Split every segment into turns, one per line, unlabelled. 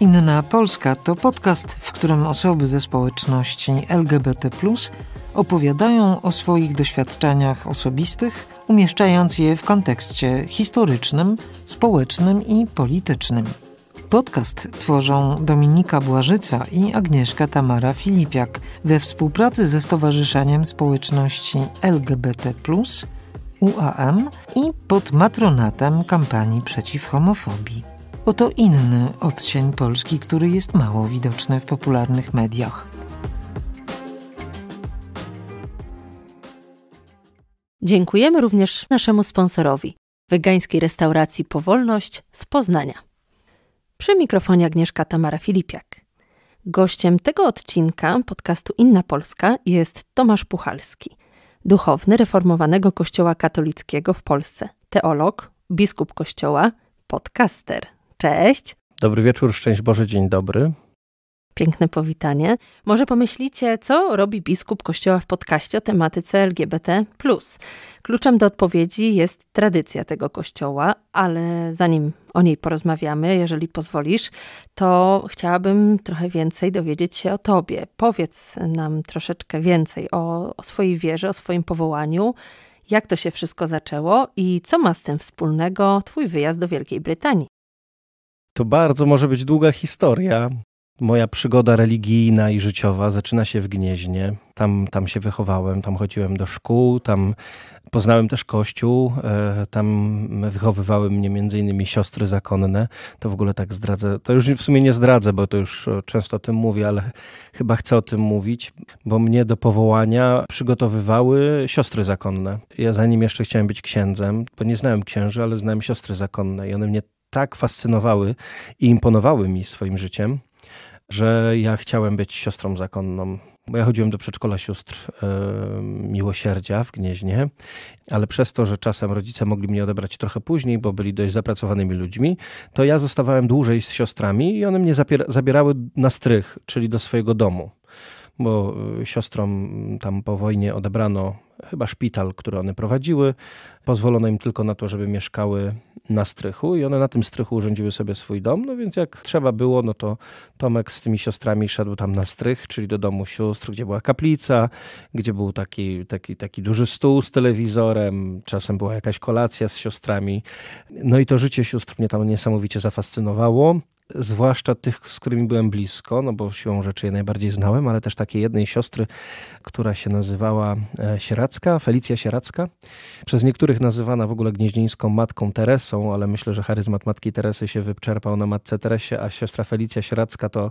Inna Polska to podcast, w którym osoby ze społeczności LGBT opowiadają o swoich doświadczeniach osobistych, umieszczając je w kontekście historycznym, społecznym i politycznym. Podcast tworzą Dominika Błażyca i Agnieszka Tamara Filipiak we współpracy ze Stowarzyszeniem Społeczności LGBT UAM i pod matronatem kampanii przeciw homofobii. Oto inny odcień Polski, który jest mało widoczny w popularnych mediach.
Dziękujemy również naszemu sponsorowi, wegańskiej restauracji Powolność z Poznania. Przy mikrofonie Agnieszka Tamara Filipiak. Gościem tego odcinka podcastu Inna Polska jest Tomasz Puchalski – duchowny reformowanego Kościoła katolickiego w Polsce, teolog, biskup Kościoła, podcaster. Cześć.
Dobry wieczór, szczęść Boże, dzień dobry.
Piękne powitanie. Może pomyślicie, co robi biskup Kościoła w podcaście o tematyce LGBT. Kluczem do odpowiedzi jest tradycja tego kościoła, ale zanim o niej porozmawiamy, jeżeli pozwolisz, to chciałabym trochę więcej dowiedzieć się o Tobie. Powiedz nam troszeczkę więcej o, o swojej wierze, o swoim powołaniu, jak to się wszystko zaczęło i co ma z tym wspólnego Twój wyjazd do Wielkiej Brytanii.
To bardzo może być długa historia, Moja przygoda religijna i życiowa zaczyna się w Gnieźnie. Tam, tam się wychowałem, tam chodziłem do szkół, tam poznałem też kościół. E, tam wychowywały mnie m.in. siostry zakonne. To w ogóle tak zdradzę. To już w sumie nie zdradzę, bo to już e, często o tym mówię, ale chyba chcę o tym mówić, bo mnie do powołania przygotowywały siostry zakonne. Ja zanim jeszcze chciałem być księdzem, bo nie znałem księży, ale znałem siostry zakonne i one mnie tak fascynowały i imponowały mi swoim życiem, że ja chciałem być siostrą zakonną. Bo ja chodziłem do przedszkola sióstr yy, miłosierdzia w Gnieźnie, ale przez to, że czasem rodzice mogli mnie odebrać trochę później, bo byli dość zapracowanymi ludźmi, to ja zostawałem dłużej z siostrami i one mnie zabierały na strych, czyli do swojego domu bo e, siostrom tam po wojnie odebrano chyba szpital, który one prowadziły. Pozwolono im tylko na to, żeby mieszkały na strychu i one na tym strychu urządziły sobie swój dom. No więc jak trzeba było, no to Tomek z tymi siostrami szedł tam na strych, czyli do domu sióstr, gdzie była kaplica, gdzie był taki, taki, taki duży stół z telewizorem, czasem była jakaś kolacja z siostrami. No i to życie sióstr mnie tam niesamowicie zafascynowało zwłaszcza tych, z którymi byłem blisko, no bo siłą rzeczy je najbardziej znałem, ale też takiej jednej siostry, która się nazywała e, Sieracka, Felicja Sieracka. Przez niektórych nazywana w ogóle gnieźnieńską matką Teresą, ale myślę, że charyzmat matki Teresy się wyczerpał na matce Teresie, a siostra Felicja Sieracka to,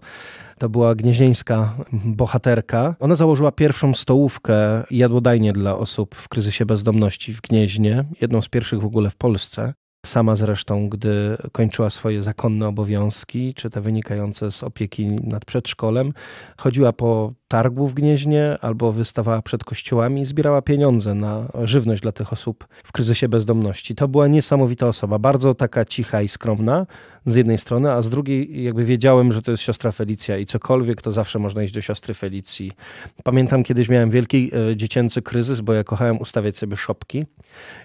to była gnieźnieńska bohaterka. Ona założyła pierwszą stołówkę jadłodajnie dla osób w kryzysie bezdomności w Gnieźnie, jedną z pierwszych w ogóle w Polsce. Sama zresztą, gdy kończyła swoje zakonne obowiązki, czy te wynikające z opieki nad przedszkolem, chodziła po targu w Gnieźnie albo wystawała przed kościołami i zbierała pieniądze na żywność dla tych osób w kryzysie bezdomności. To była niesamowita osoba, bardzo taka cicha i skromna, z jednej strony, a z drugiej jakby wiedziałem, że to jest siostra Felicja i cokolwiek, to zawsze można iść do siostry Felicji. Pamiętam kiedyś miałem wielki e, dziecięcy kryzys, bo ja kochałem ustawiać sobie szopki,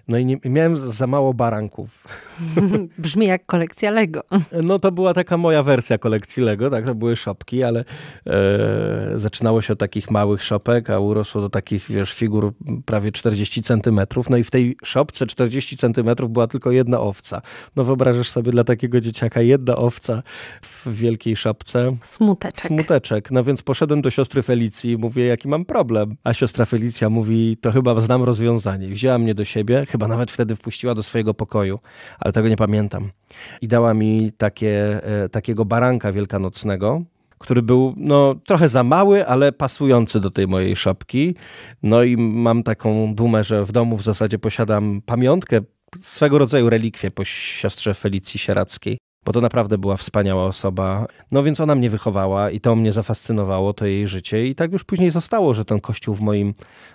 no i nie, miałem za mało baranków.
Brzmi jak kolekcja Lego. E, no to była taka moja
wersja kolekcji Lego, tak, to były szopki, ale e, zaczynało się od takich małych szopek, a urosło do takich, wiesz, figur prawie 40 centymetrów, no i w tej szopce 40 centymetrów była tylko jedna owca. No wyobrażasz sobie dla takiego dzieciaka taka jedna owca w wielkiej szapce. Smuteczek. Smuteczek. No więc poszedłem do siostry Felicji, mówię, jaki mam problem. A siostra Felicja mówi, to chyba znam rozwiązanie. Wzięła mnie do siebie, chyba nawet wtedy wpuściła do swojego pokoju, ale tego nie pamiętam. I dała mi takie, e, takiego baranka wielkanocnego, który był no, trochę za mały, ale pasujący do tej mojej szopki. No i mam taką dumę, że w domu w zasadzie posiadam pamiątkę, swego rodzaju relikwie po siostrze Felicji Sierackiej bo to naprawdę była wspaniała osoba. No więc ona mnie wychowała i to mnie zafascynowało, to jej życie. I tak już później zostało, że ten kościół w moim,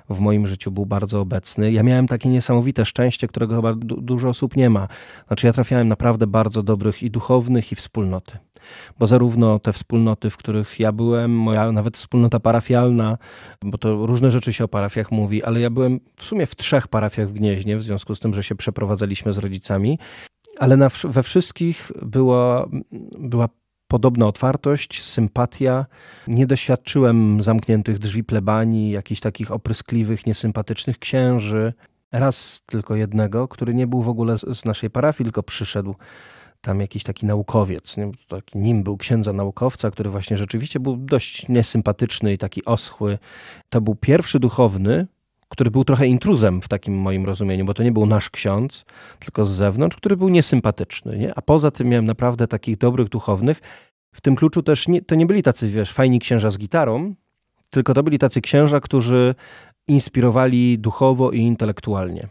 w moim życiu był bardzo obecny. Ja miałem takie niesamowite szczęście, którego chyba du dużo osób nie ma. Znaczy ja trafiałem naprawdę bardzo dobrych i duchownych, i wspólnoty. Bo zarówno te wspólnoty, w których ja byłem, moja nawet wspólnota parafialna, bo to różne rzeczy się o parafiach mówi, ale ja byłem w sumie w trzech parafiach w Gnieźnie, w związku z tym, że się przeprowadzaliśmy z rodzicami ale na, we wszystkich była, była podobna otwartość, sympatia. Nie doświadczyłem zamkniętych drzwi plebanii, jakichś takich opryskliwych, niesympatycznych księży. Raz tylko jednego, który nie był w ogóle z naszej parafii, tylko przyszedł tam jakiś taki naukowiec, nie? Taki, nim był księdza naukowca, który właśnie rzeczywiście był dość niesympatyczny i taki oschły. To był pierwszy duchowny, który był trochę intruzem w takim moim rozumieniu, bo to nie był nasz ksiądz, tylko z zewnątrz, który był niesympatyczny. Nie? A poza tym miałem naprawdę takich dobrych duchownych. W tym kluczu też nie, to nie byli tacy, wiesz, fajni księża z gitarą, tylko to byli tacy księża, którzy inspirowali duchowo i intelektualnie,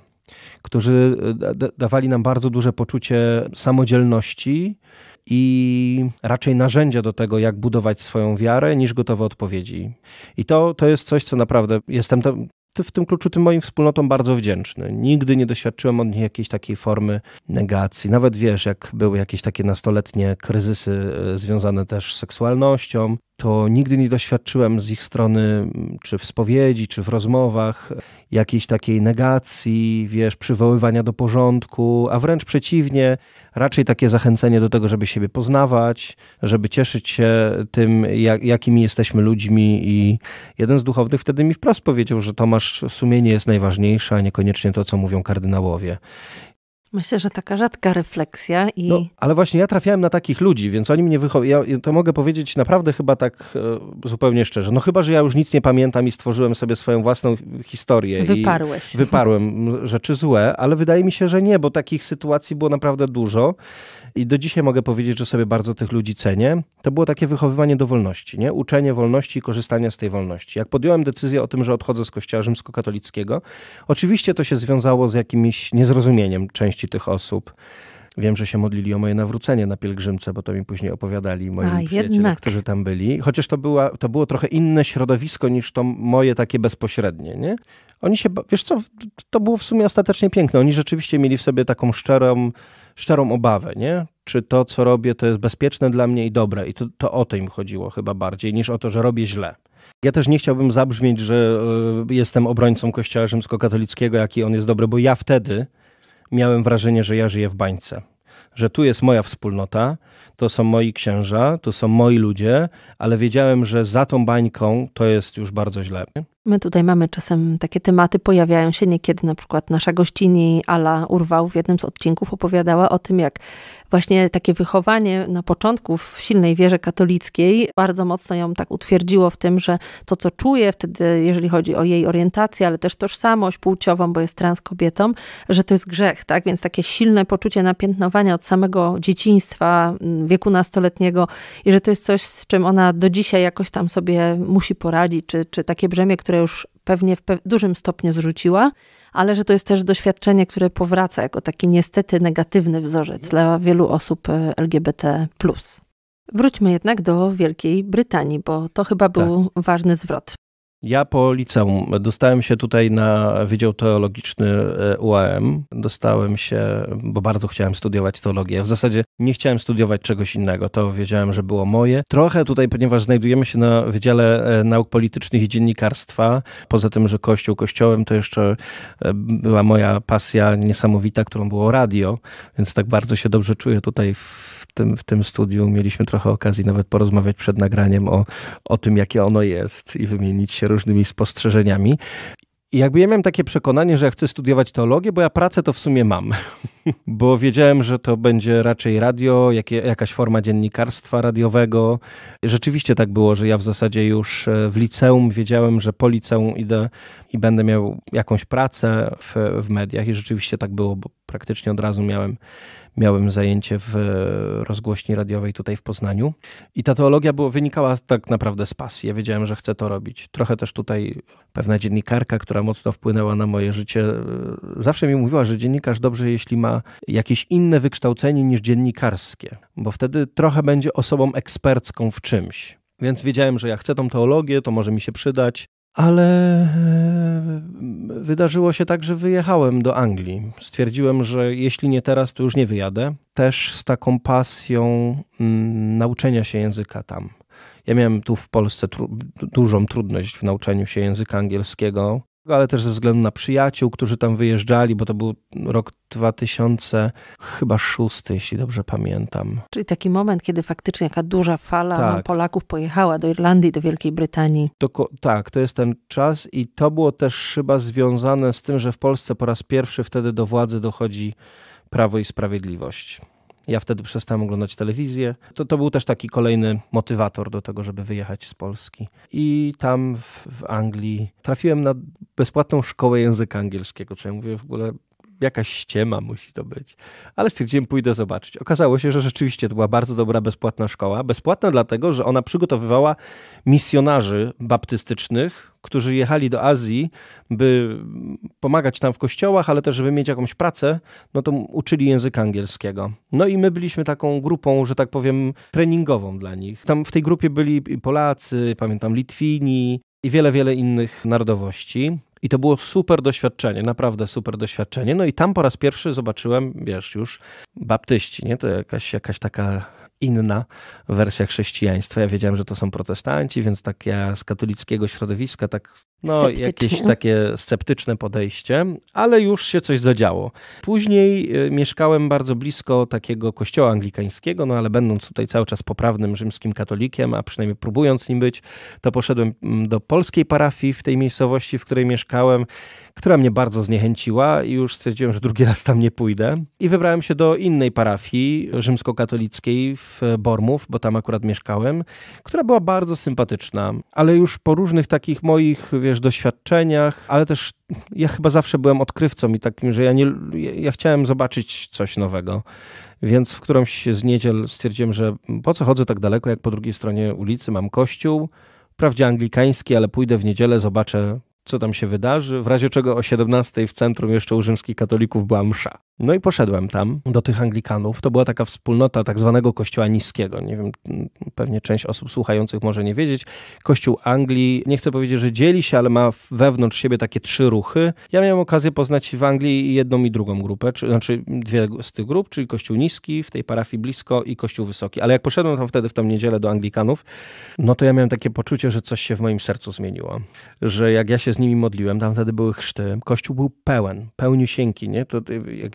którzy e, da dawali nam bardzo duże poczucie samodzielności i raczej narzędzia do tego, jak budować swoją wiarę, niż gotowe odpowiedzi. I to, to jest coś, co naprawdę jestem w tym kluczu tym moim wspólnotom bardzo wdzięczny. Nigdy nie doświadczyłem od nich jakiejś takiej formy negacji. Nawet wiesz, jak były jakieś takie nastoletnie kryzysy e, związane też z seksualnością, to nigdy nie doświadczyłem z ich strony, czy w spowiedzi, czy w rozmowach, jakiejś takiej negacji, wiesz, przywoływania do porządku, a wręcz przeciwnie, raczej takie zachęcenie do tego, żeby siebie poznawać, żeby cieszyć się tym, jak, jakimi jesteśmy ludźmi. I jeden z duchownych wtedy mi wprost powiedział, że Tomasz, sumienie jest najważniejsze, a niekoniecznie to, co mówią kardynałowie.
Myślę, że taka rzadka refleksja i... No,
ale właśnie ja trafiałem na takich ludzi, więc oni mnie wychowują. Ja to mogę powiedzieć naprawdę chyba tak e, zupełnie szczerze. No chyba, że ja już nic nie pamiętam i stworzyłem sobie swoją własną historię. Wyparłeś. I wyparłem rzeczy złe, ale wydaje mi się, że nie, bo takich sytuacji było naprawdę dużo. I do dzisiaj mogę powiedzieć, że sobie bardzo tych ludzi cenię. To było takie wychowywanie do wolności, nie? Uczenie wolności i korzystania z tej wolności. Jak podjąłem decyzję o tym, że odchodzę z kościoła rzymskokatolickiego, oczywiście to się związało z jakimś niezrozumieniem części tych osób. Wiem, że się modlili o moje nawrócenie na pielgrzymce, bo to mi później opowiadali moi przyjaciele, którzy tam byli. Chociaż to, była, to było trochę inne środowisko niż to moje takie bezpośrednie, nie? Oni się, wiesz co, to było w sumie ostatecznie piękne. Oni rzeczywiście mieli w sobie taką szczerą, szczerą obawę, nie? Czy to, co robię, to jest bezpieczne dla mnie i dobre? I to, to o to im chodziło chyba bardziej, niż o to, że robię źle. Ja też nie chciałbym zabrzmieć, że e, jestem obrońcą Kościoła Rzymskokatolickiego, jaki on jest dobry, bo ja wtedy miałem wrażenie, że ja żyję w bańce. Że tu jest moja wspólnota, to są moi księża, to są moi ludzie, ale wiedziałem, że za tą bańką to jest już bardzo źle.
My tutaj mamy czasem takie tematy, pojawiają się niekiedy, na przykład nasza gościni Ala Urwał w jednym z odcinków opowiadała o tym, jak właśnie takie wychowanie na początku w silnej wierze katolickiej bardzo mocno ją tak utwierdziło w tym, że to, co czuje wtedy, jeżeli chodzi o jej orientację, ale też tożsamość płciową, bo jest trans kobietą, że to jest grzech, tak? Więc takie silne poczucie napiętnowania od samego dzieciństwa, mm, wieku nastoletniego i że to jest coś, z czym ona do dzisiaj jakoś tam sobie musi poradzić, czy, czy takie brzemię, które które już pewnie w dużym stopniu zrzuciła, ale że to jest też doświadczenie, które powraca jako taki niestety negatywny wzorzec dla wielu osób e, LGBT. Wróćmy jednak do Wielkiej Brytanii, bo to chyba był tak. ważny zwrot. Ja po
liceum dostałem się tutaj na Wydział Teologiczny e, UAM. Dostałem się, bo bardzo chciałem studiować teologię. W zasadzie nie chciałem studiować czegoś innego. To wiedziałem, że było moje. Trochę tutaj, ponieważ znajdujemy się na Wydziale e, Nauk Politycznych i Dziennikarstwa, poza tym, że Kościół kościołem, to jeszcze e, była moja pasja niesamowita, którą było radio, więc tak bardzo się dobrze czuję tutaj w tym, w tym studiu mieliśmy trochę okazji nawet porozmawiać przed nagraniem o, o tym, jakie ono jest i wymienić się różnymi spostrzeżeniami. I jakby ja miałem takie przekonanie, że ja chcę studiować teologię, bo ja pracę to w sumie mam. bo wiedziałem, że to będzie raczej radio, jakie, jakaś forma dziennikarstwa radiowego. Rzeczywiście tak było, że ja w zasadzie już e, w liceum wiedziałem, że po liceum idę i będę miał jakąś pracę w, w mediach. I rzeczywiście tak było, bo praktycznie od razu miałem miałem zajęcie w e, rozgłośni radiowej tutaj w Poznaniu. I ta teologia było, wynikała tak naprawdę z pasji. Ja wiedziałem, że chcę to robić. Trochę też tutaj pewna dziennikarka, która mocno wpłynęła na moje życie, e, zawsze mi mówiła, że dziennikarz dobrze, jeśli ma jakieś inne wykształcenie niż dziennikarskie, bo wtedy trochę będzie osobą ekspercką w czymś. Więc wiedziałem, że ja chcę tą teologię, to może mi się przydać ale e, wydarzyło się tak, że wyjechałem do Anglii. Stwierdziłem, że jeśli nie teraz, to już nie wyjadę. Też z taką pasją mm, nauczenia się języka tam. Ja miałem tu w Polsce tru dużą trudność w nauczeniu się języka angielskiego ale też ze względu na przyjaciół, którzy tam wyjeżdżali, bo to był rok 2000, chyba szósty, jeśli dobrze pamiętam.
Czyli taki moment, kiedy faktycznie taka duża fala tak. Polaków pojechała do Irlandii, do Wielkiej Brytanii.
Doko tak, to jest ten czas i to było też chyba związane z tym, że w Polsce po raz pierwszy wtedy do władzy dochodzi Prawo i Sprawiedliwość. Ja wtedy przestałem oglądać telewizję. To, to był też taki kolejny motywator do tego, żeby wyjechać z Polski. I tam w, w Anglii trafiłem na bezpłatną szkołę języka angielskiego, co ja mówię w ogóle, Jakaś ściema musi to być. Ale stwierdziłem, pójdę zobaczyć. Okazało się, że rzeczywiście to była bardzo dobra, bezpłatna szkoła. Bezpłatna dlatego, że ona przygotowywała misjonarzy baptystycznych, którzy jechali do Azji, by pomagać tam w kościołach, ale też, żeby mieć jakąś pracę, no to uczyli języka angielskiego. No i my byliśmy taką grupą, że tak powiem, treningową dla nich. Tam w tej grupie byli Polacy, pamiętam Litwini i wiele, wiele innych narodowości. I to było super doświadczenie, naprawdę super doświadczenie. No i tam po raz pierwszy zobaczyłem, wiesz, już baptyści, nie? To jakaś, jakaś taka inna wersja chrześcijaństwa. Ja wiedziałem, że to są protestanci, więc tak ja z katolickiego środowiska tak no, jakieś takie sceptyczne podejście, ale już się coś zadziało. Później y, mieszkałem bardzo blisko takiego kościoła anglikańskiego, no ale będąc tutaj cały czas poprawnym rzymskim katolikiem, a przynajmniej próbując nim być, to poszedłem mm, do polskiej parafii w tej miejscowości, w której mieszkałem, która mnie bardzo zniechęciła i już stwierdziłem, że drugi raz tam nie pójdę. I wybrałem się do innej parafii rzymskokatolickiej w Bormów, bo tam akurat mieszkałem, która była bardzo sympatyczna, ale już po różnych takich moich, wiesz, wiesz, doświadczeniach, ale też ja chyba zawsze byłem odkrywcą i takim, że ja, nie, ja chciałem zobaczyć coś nowego. Więc w którąś z niedziel stwierdziłem, że po co chodzę tak daleko, jak po drugiej stronie ulicy mam kościół, prawdzie anglikański, ale pójdę w niedzielę, zobaczę co tam się wydarzy, w razie czego o 17 w centrum jeszcze u rzymskich katolików była msza. No i poszedłem tam do tych Anglikanów. To była taka wspólnota tak zwanego kościoła niskiego. Nie wiem, pewnie część osób słuchających może nie wiedzieć. Kościół Anglii, nie chcę powiedzieć, że dzieli się, ale ma wewnątrz siebie takie trzy ruchy. Ja miałem okazję poznać w Anglii jedną i drugą grupę, czy, znaczy dwie z tych grup, czyli kościół niski w tej parafii blisko i kościół wysoki. Ale jak poszedłem tam wtedy w tą niedzielę do Anglikanów, no to ja miałem takie poczucie, że coś się w moim sercu zmieniło. Że jak ja się z nimi modliłem, tam wtedy były chrzty, kościół był pełen, pełniusieńki, nie? To, jak,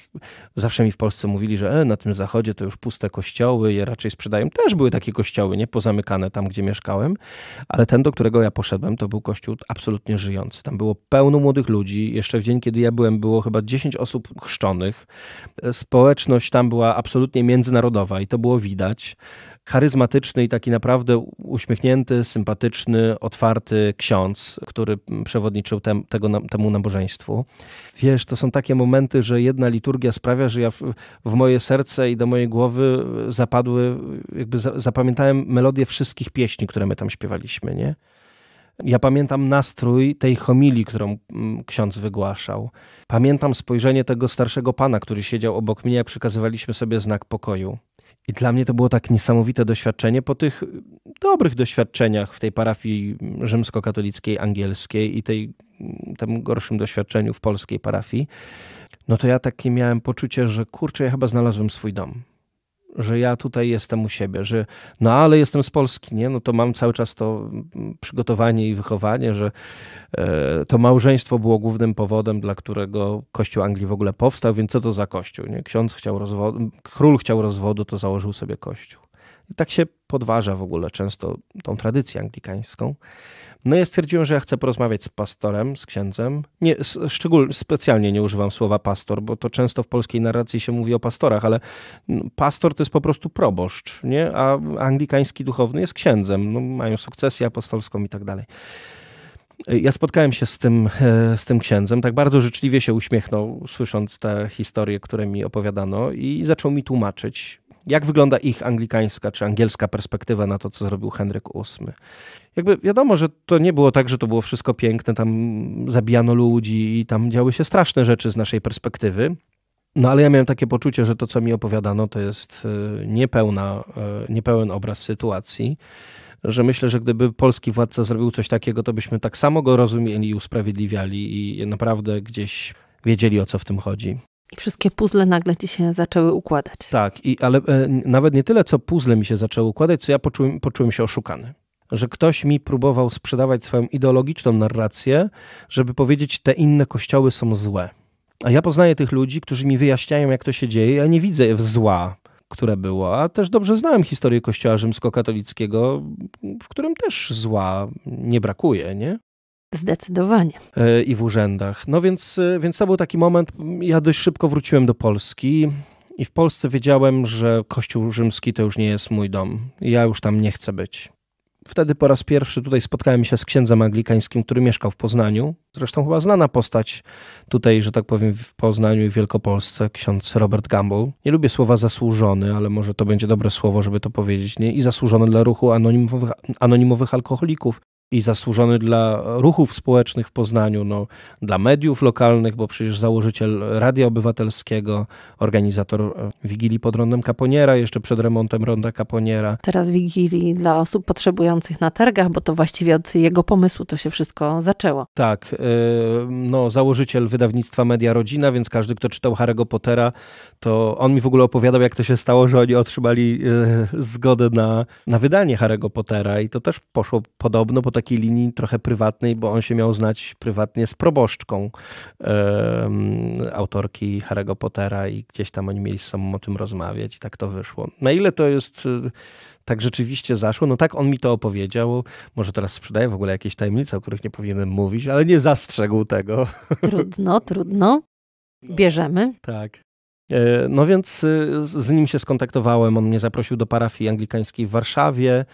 zawsze mi w Polsce mówili, że e, na tym zachodzie to już puste kościoły, je raczej sprzedają. Też były takie kościoły, nie? Pozamykane tam, gdzie mieszkałem, ale ten, do którego ja poszedłem, to był kościół absolutnie żyjący. Tam było pełno młodych ludzi, jeszcze w dzień, kiedy ja byłem, było chyba 10 osób chrzczonych. E, społeczność tam była absolutnie międzynarodowa i to było widać charyzmatyczny i taki naprawdę uśmiechnięty, sympatyczny, otwarty ksiądz, który przewodniczył tem, tego, temu nabożeństwu. Wiesz, to są takie momenty, że jedna liturgia sprawia, że ja w, w moje serce i do mojej głowy zapadły, jakby za, zapamiętałem melodię wszystkich pieśni, które my tam śpiewaliśmy, nie? Ja pamiętam nastrój tej homilii, którą mm, ksiądz wygłaszał. Pamiętam spojrzenie tego starszego pana, który siedział obok mnie, jak przekazywaliśmy sobie znak pokoju. I dla mnie to było tak niesamowite doświadczenie po tych dobrych doświadczeniach w tej parafii rzymskokatolickiej, angielskiej i tej, mm, tym gorszym doświadczeniu w polskiej parafii. No to ja takie miałem poczucie, że kurczę, ja chyba znalazłem swój dom że ja tutaj jestem u siebie, że no ale jestem z Polski, nie? No to mam cały czas to mm, przygotowanie i wychowanie, że e, to małżeństwo było głównym powodem, dla którego Kościół Anglii w ogóle powstał, więc co to za Kościół, nie? Ksiądz chciał rozwodu, król chciał rozwodu, to założył sobie Kościół. I tak się podważa w ogóle często tą tradycję anglikańską. No ja stwierdziłem, że ja chcę porozmawiać z pastorem, z księdzem. Nie, szczególnie, specjalnie nie używam słowa pastor, bo to często w polskiej narracji się mówi o pastorach, ale mm, pastor to jest po prostu proboszcz, nie? A anglikański duchowny jest księdzem. No, mają sukcesję apostolską i tak dalej. Ja spotkałem się z tym, e, z tym księdzem, tak bardzo życzliwie się uśmiechnął, słysząc te historie, które mi opowiadano, i zaczął mi tłumaczyć, jak wygląda ich anglikańska czy angielska perspektywa na to, co zrobił Henryk VIII jakby wiadomo, że to nie było tak, że to było wszystko piękne, tam zabijano ludzi i tam działy się straszne rzeczy z naszej perspektywy. No ale ja miałem takie poczucie, że to, co mi opowiadano, to jest e, niepełna, e, niepełen obraz sytuacji. Że myślę, że gdyby polski władca zrobił coś takiego, to byśmy tak samo go rozumieli i usprawiedliwiali i naprawdę gdzieś wiedzieli, o co w tym chodzi.
I wszystkie puzzle nagle ci się zaczęły układać.
Tak, i, ale e, nawet nie tyle, co puzzle mi się zaczęły układać, co ja poczułem, poczułem się oszukany że ktoś mi próbował sprzedawać swoją ideologiczną narrację, żeby powiedzieć, te inne kościoły są złe. A ja poznaję tych ludzi, którzy mi wyjaśniają, jak to się dzieje. Ja nie widzę w zła, które było, a też dobrze znałem historię Kościoła rzymskokatolickiego, w którym też zła nie brakuje, nie?
Zdecydowanie.
E, I w urzędach. No więc, e, więc to był taki moment. Ja dość szybko wróciłem do Polski. I w Polsce wiedziałem, że Kościół Rzymski to już nie jest mój dom. Ja już tam nie chcę być wtedy po raz pierwszy tutaj spotkałem się z księdzem anglikańskim, który mieszkał w Poznaniu. Zresztą chyba znana postać tutaj, że tak powiem, w Poznaniu i Wielkopolsce, ksiądz Robert Gamble. Nie lubię słowa zasłużony, ale może to będzie dobre słowo, żeby to powiedzieć, nie? I zasłużony dla ruchu anonimowych, anonimowych alkoholików i zasłużony dla ruchów społecznych w Poznaniu, no, dla mediów lokalnych, bo przecież założyciel Radia Obywatelskiego, organizator Wigilii pod Rondem Kaponiera, jeszcze przed remontem Ronda Kaponiera.
Teraz Wigilii dla osób potrzebujących na targach, bo to właściwie od jego pomysłu to się wszystko zaczęło.
Tak, y, no, założyciel wydawnictwa Media Rodzina, więc każdy, kto czytał Harry'ego Pottera, to on mi w ogóle opowiadał, jak to się stało, że oni otrzymali y, zgodę na, na wydanie Harry'ego Pottera i to też poszło podobno, bo takiej linii trochę prywatnej, bo on się miał znać prywatnie z proboszczką autorki Harry'ego Pottera i gdzieś tam oni mieli z sobą o tym rozmawiać i tak to wyszło. Na ile to jest y, tak rzeczywiście zaszło. No tak on mi to opowiedział. Może teraz sprzedaję w ogóle jakieś tajemnice, o których nie powinienem mówić, ale nie zastrzegł tego.
Trudno, trudno. No. Bierzemy. No,
tak. E, no więc y, z nim się skontaktowałem. On mnie zaprosił do parafii anglikańskiej w Warszawie.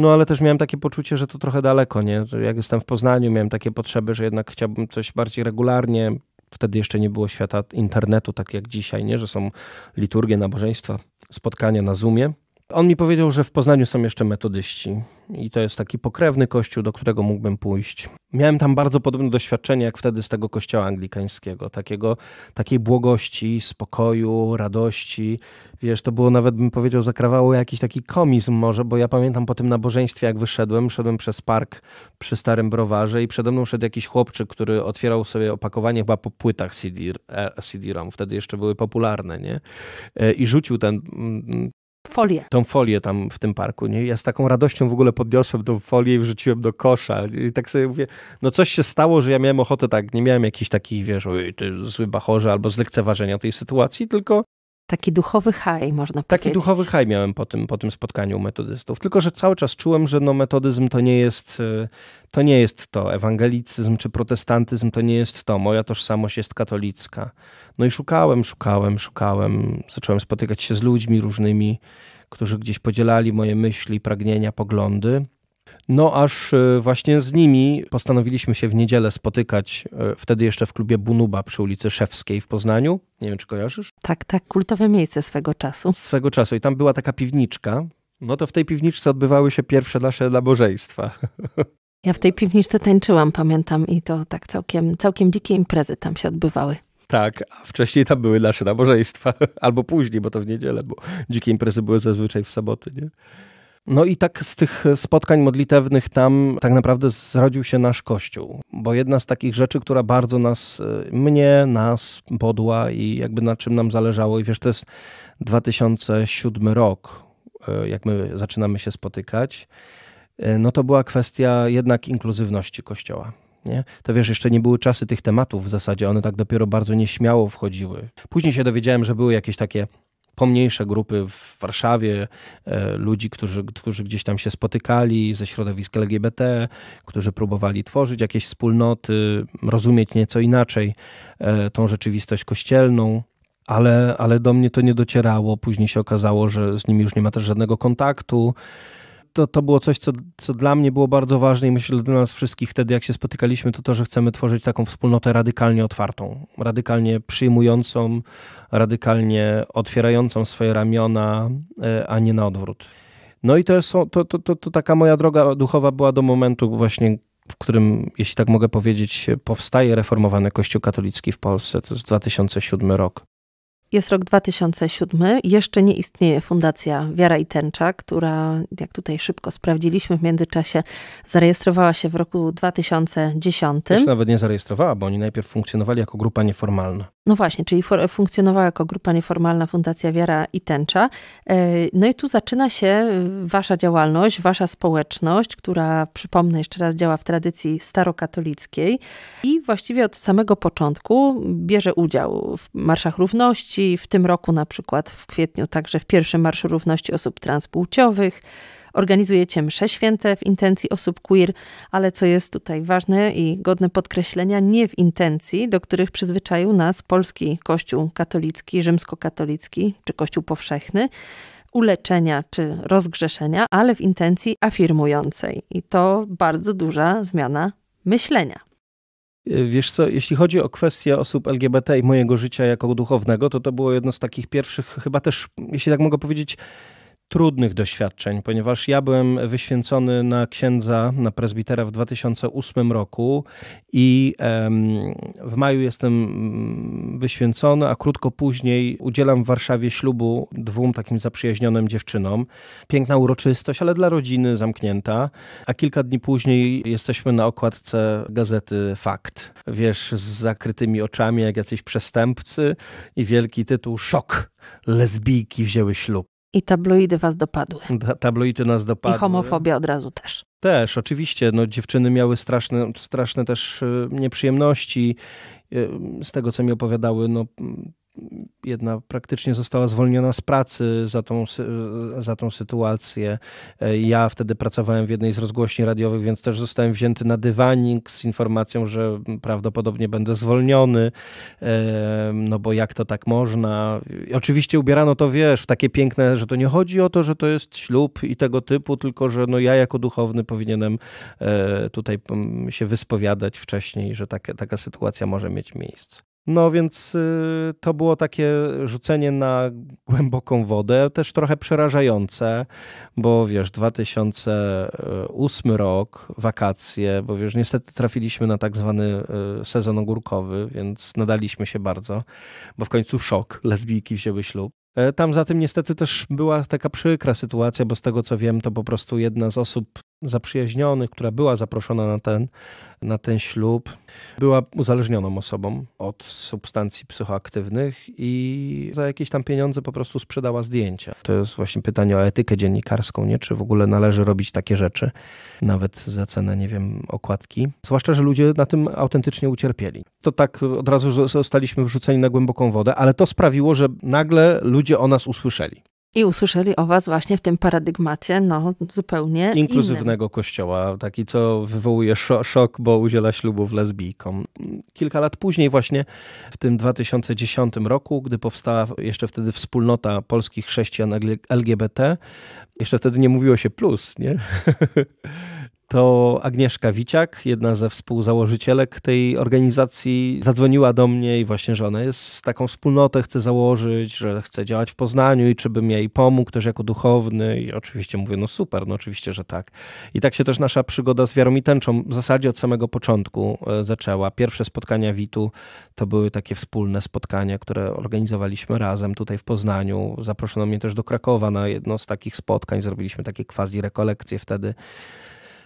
No ale też miałem takie poczucie, że to trochę daleko, nie? jak jestem w Poznaniu, miałem takie potrzeby, że jednak chciałbym coś bardziej regularnie. Wtedy jeszcze nie było świata internetu tak jak dzisiaj, nie? Że są liturgie, nabożeństwa, spotkania na Zoomie. On mi powiedział, że w Poznaniu są jeszcze metodyści i to jest taki pokrewny kościół, do którego mógłbym pójść. Miałem tam bardzo podobne doświadczenie jak wtedy z tego kościoła anglikańskiego, takiego, takiej błogości, spokoju, radości. Wiesz, to było nawet, bym powiedział, zakrawało jakiś taki komizm może, bo ja pamiętam po tym nabożeństwie, jak wyszedłem, szedłem przez park przy Starym Browarze i przede mną szedł jakiś chłopczyk, który otwierał sobie opakowanie chyba po płytach CD-ROM, CD wtedy jeszcze były popularne, nie? E, I rzucił ten mm, folię. Tą folię tam w tym parku. Nie? Ja z taką radością w ogóle podniosłem tą folię i wrzuciłem do kosza. I tak sobie mówię, no coś się stało, że ja miałem ochotę tak, nie miałem jakichś takich, wiesz, oj, ty zły bachorze albo zlekceważenia tej sytuacji, tylko
Taki duchowy haj, można Taki powiedzieć. Taki duchowy
haj miałem po tym, po tym spotkaniu metodystów. Tylko, że cały czas czułem, że no metodyzm to nie jest e, to, nie jest to. ewangelicyzm czy protestantyzm to nie jest to. Moja tożsamość jest katolicka. No i szukałem, szukałem, szukałem. Zacząłem spotykać się z ludźmi różnymi, którzy gdzieś podzielali moje myśli, pragnienia, poglądy. No aż e, właśnie z nimi postanowiliśmy się w niedzielę spotykać, e, wtedy jeszcze w klubie Bunuba przy ulicy Szewskiej w Poznaniu. Nie wiem, czy kojarzysz? Tak, tak,
kultowe miejsce swego czasu.
Swego czasu. I tam była taka piwniczka. No to w tej piwniczce odbywały się pierwsze nasze nabożeństwa.
Ja w tej piwniczce tańczyłam, pamiętam, i to tak całkiem, całkiem dzikie imprezy tam się odbywały.
Tak, a wcześniej tam były nasze nabożeństwa, albo później, bo to w niedzielę, bo dzikie imprezy były zazwyczaj w soboty, nie? No i tak z tych spotkań modlitewnych tam tak naprawdę zrodził się nasz kościół, bo jedna z takich rzeczy, która bardzo nas, y, mnie, nas podła i jakby na czym nam zależało, i wiesz, to jest 2007 rok, y, jak my zaczynamy się spotykać, y, no to była kwestia jednak inkluzywności kościoła. Nie? To wiesz, jeszcze nie były czasy tych tematów w zasadzie, one tak dopiero bardzo nieśmiało wchodziły. Później się dowiedziałem, że były jakieś takie pomniejsze grupy w Warszawie, e, ludzi, którzy, którzy gdzieś tam się spotykali ze środowisk LGBT, którzy próbowali tworzyć jakieś wspólnoty, rozumieć nieco inaczej e, tą rzeczywistość kościelną. Ale, ale do mnie to nie docierało. Później się okazało, że z nimi już nie ma też żadnego kontaktu to, to było coś, co, co dla mnie było bardzo ważne i myślę dla nas wszystkich wtedy, jak się spotykaliśmy, to to, że chcemy tworzyć taką wspólnotę radykalnie otwartą, radykalnie przyjmującą, radykalnie otwierającą swoje ramiona, e, a nie na odwrót. No i to, jest, to, to, to, to taka moja droga duchowa była do momentu właśnie, w którym, jeśli tak mogę powiedzieć, powstaje reformowany Kościół katolicki w Polsce. To jest 2007 rok.
Jest rok 2007, jeszcze nie istnieje Fundacja Wiara i Tęcza, która, jak tutaj szybko sprawdziliśmy w międzyczasie, zarejestrowała się w roku 2010. Jeszcze nawet
nie zarejestrowała, bo oni najpierw funkcjonowali jako grupa nieformalna.
No właśnie, czyli funkcjonowała jako grupa nieformalna Fundacja Wiara i Tęcza. E, no i tu zaczyna się e, wasza działalność, wasza społeczność, która, przypomnę jeszcze raz, działa w tradycji starokatolickiej i właściwie od samego początku bierze udział w Marszach Równości, w tym roku na przykład w kwietniu także w pierwszym Marszu Równości Osób Transpłciowych, Organizujecie msze święte w intencji osób queer, ale co jest tutaj ważne i godne podkreślenia, nie w intencji, do których przyzwyczaił nas polski Kościół katolicki, rzymskokatolicki czy Kościół powszechny, uleczenia czy rozgrzeszenia, ale w intencji afirmującej. I to bardzo duża zmiana myślenia.
E, wiesz co, jeśli chodzi o kwestię osób LGBT i mojego życia jako duchownego, to to było jedno z takich pierwszych, chyba też, jeśli tak mogę powiedzieć, trudnych doświadczeń, ponieważ ja byłem wyświęcony na księdza, na prezbitera w 2008 roku i w maju jestem mm, wyświęcony, a krótko później udzielam w Warszawie ślubu dwóm takim zaprzyjaźnionym dziewczynom. Piękna uroczystość, ale dla rodziny zamknięta, a kilka dni później jesteśmy na okładce gazety Fakt. Wiesz, z zakrytymi oczami, jak jacyś przestępcy i wielki tytuł Szok lesbijki wzięły ślub.
I tabloidy was dopadły.
Ta, tabloidy nas dopadły. I homofobia od
razu też.
Też, oczywiście. No, dziewczyny miały straszne, straszne też e, nieprzyjemności. E, z tego, co mi opowiadały, no, jedna praktycznie została zwolniona z pracy za tą, za tą sytuację. Ja wtedy pracowałem w jednej z rozgłośni radiowych, więc też zostałem wzięty na dywanik z informacją, że prawdopodobnie będę zwolniony, no bo jak to tak można? I oczywiście ubierano to, wiesz, w takie piękne, że to nie chodzi o to, że to jest ślub i tego typu, tylko że no ja jako duchowny powinienem e, tutaj mm, się wyspowiadać wcześniej, że takie, taka sytuacja może mieć miejsce. No więc y, to było takie rzucenie na głęboką wodę, też trochę przerażające, bo wiesz, 2008 rok, wakacje, bo wiesz, niestety trafiliśmy na tak zwany y, sezon ogórkowy, więc nadaliśmy się bardzo, bo w końcu szok, lesbijki wzięły ślub. E, tam za tym niestety też była taka przykra sytuacja, bo z tego co wiem, to po prostu jedna z osób zaprzyjaźnionych, która była zaproszona na ten, na ten ślub, była uzależnioną osobą od substancji psychoaktywnych i za jakieś tam pieniądze po prostu sprzedała zdjęcia. To jest właśnie pytanie o etykę dziennikarską, nie? Czy w ogóle należy robić takie rzeczy, nawet za cenę, nie wiem, okładki. Zwłaszcza, że ludzie na tym autentycznie ucierpieli. To tak od razu zostaliśmy wrzuceni na głęboką wodę, ale to sprawiło, że nagle ludzie o nas usłyszeli.
I usłyszeli o was właśnie w tym paradygmacie, no zupełnie Inkluzywnego
innym. kościoła, taki co wywołuje szok, bo udziela ślubów lesbijkom. Kilka lat później właśnie, w tym 2010 roku, gdy powstała jeszcze wtedy wspólnota polskich chrześcijan LGBT, jeszcze wtedy nie mówiło się plus, nie? to Agnieszka Wiciak, jedna ze współzałożycielek tej organizacji, zadzwoniła do mnie i właśnie, że ona jest taką wspólnotę, chce założyć, że chce działać w Poznaniu i czy bym jej pomógł też jako duchowny. I oczywiście mówię, no super, no oczywiście, że tak. I tak się też nasza przygoda z wiarą i tęczą w zasadzie od samego początku e, zaczęła. Pierwsze spotkania Witu to były takie wspólne spotkania, które organizowaliśmy razem tutaj w Poznaniu. Zaproszono mnie też do Krakowa na jedno z takich spotkań. Zrobiliśmy takie quasi rekolekcje wtedy.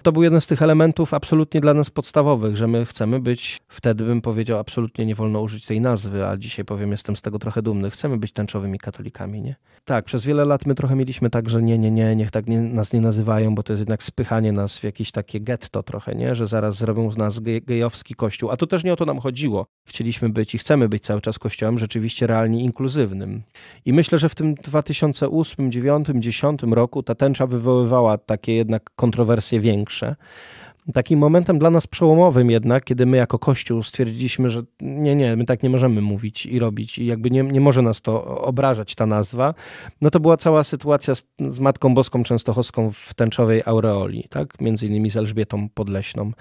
To był jeden z tych elementów absolutnie dla nas podstawowych, że my chcemy być, wtedy bym powiedział, absolutnie nie wolno użyć tej nazwy, a dzisiaj powiem, jestem z tego trochę dumny. Chcemy być tęczowymi katolikami, nie? Tak, przez wiele lat my trochę mieliśmy tak, że nie, nie, nie, niech tak nie, nas nie nazywają, bo to jest jednak spychanie nas w jakieś takie getto trochę, nie? Że zaraz zrobią z nas gej, gejowski kościół. A to też nie o to nam chodziło. Chcieliśmy być i chcemy być cały czas kościołem rzeczywiście realnie inkluzywnym. I myślę, że w tym 2008, 2009, 2010 roku ta tęcza wywoływała takie jednak kontrowersje większe większe. Takim momentem dla nas przełomowym jednak, kiedy my jako Kościół stwierdziliśmy, że nie, nie, my tak nie możemy mówić i robić i jakby nie, nie może nas to obrażać ta nazwa, no to była cała sytuacja z, z Matką Boską Częstochowską w tęczowej aureoli, tak? Między innymi z Elżbietą Podleśną.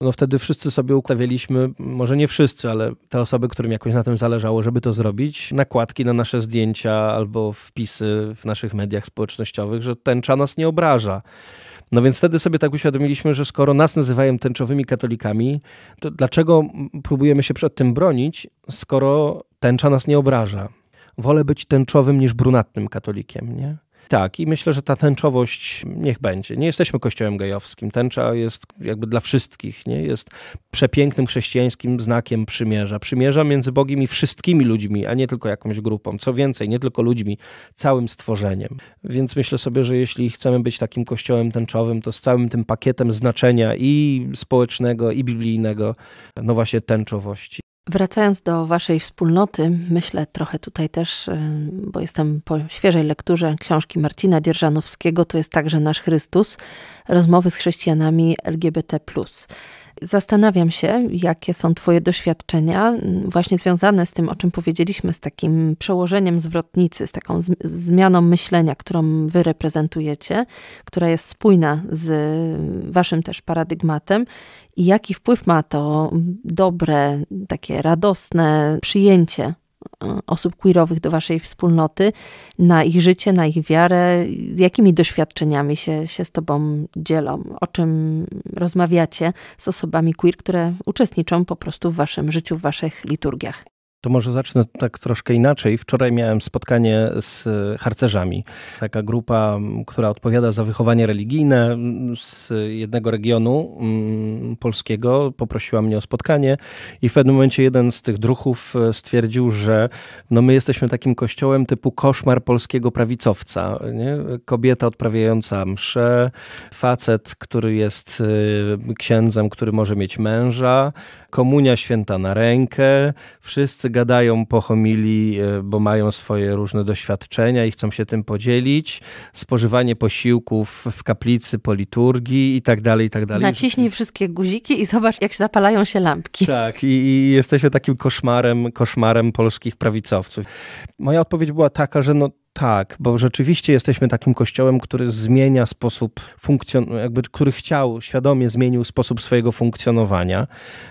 No wtedy wszyscy sobie ustawialiśmy, może nie wszyscy, ale te osoby, którym jakoś na tym zależało, żeby to zrobić, nakładki na nasze zdjęcia albo wpisy w naszych mediach społecznościowych, że tęcza nas nie obraża. No więc wtedy sobie tak uświadomiliśmy, że skoro nas nazywają tęczowymi katolikami, to dlaczego próbujemy się przed tym bronić, skoro tęcza nas nie obraża? Wolę być tęczowym niż brunatnym katolikiem, nie? Tak, i myślę, że ta tęczowość niech będzie. Nie jesteśmy kościołem gejowskim. Tęcza jest jakby dla wszystkich, nie? Jest przepięknym chrześcijańskim znakiem przymierza. Przymierza między Bogiem i wszystkimi ludźmi, a nie tylko jakąś grupą. Co więcej, nie tylko ludźmi, całym stworzeniem. Więc myślę sobie, że jeśli chcemy być takim kościołem tęczowym, to z całym tym pakietem znaczenia i społecznego, i biblijnego, no właśnie tęczowości.
Wracając do Waszej wspólnoty, myślę trochę tutaj też, y, bo jestem po świeżej lekturze książki Marcina Dzierżanowskiego, to jest także nasz Chrystus, rozmowy z chrześcijanami LGBT. Zastanawiam się, jakie są Twoje doświadczenia, właśnie związane z tym, o czym powiedzieliśmy, z takim przełożeniem zwrotnicy, z taką zmianą myślenia, którą Wy reprezentujecie, która jest spójna z Waszym też paradygmatem. I jaki wpływ ma to dobre, takie radosne przyjęcie E, osób queerowych do waszej wspólnoty, na ich życie, na ich wiarę, z jakimi doświadczeniami się, się z tobą dzielą, o czym rozmawiacie z osobami queer, które uczestniczą po prostu w waszym życiu, w waszych liturgiach.
To może zacznę tak troszkę inaczej. Wczoraj miałem spotkanie z harcerzami. Taka grupa, która odpowiada za wychowanie religijne z jednego regionu polskiego, poprosiła mnie o spotkanie i w pewnym momencie jeden z tych druchów e, stwierdził, że no my jesteśmy takim kościołem typu koszmar polskiego prawicowca. Nie? Kobieta odprawiająca mszę, facet, który jest e, księdzem, który może mieć męża, komunia święta na rękę, wszyscy gadają po homilii, e, bo mają swoje różne doświadczenia i chcą się tym podzielić. Spożywanie posiłków w kaplicy po liturgii i tak dalej, i tak dalej.
Naciśnij wszystkie guziki i zobacz, jak zapalają się lampki.
Tak, i, i jesteśmy takim koszmarem, koszmarem polskich prawicowców. Moja odpowiedź była taka, że no tak, bo rzeczywiście jesteśmy takim kościołem, który zmienia sposób funkcjonowania, jakby który chciał, świadomie zmienił sposób swojego funkcjonowania.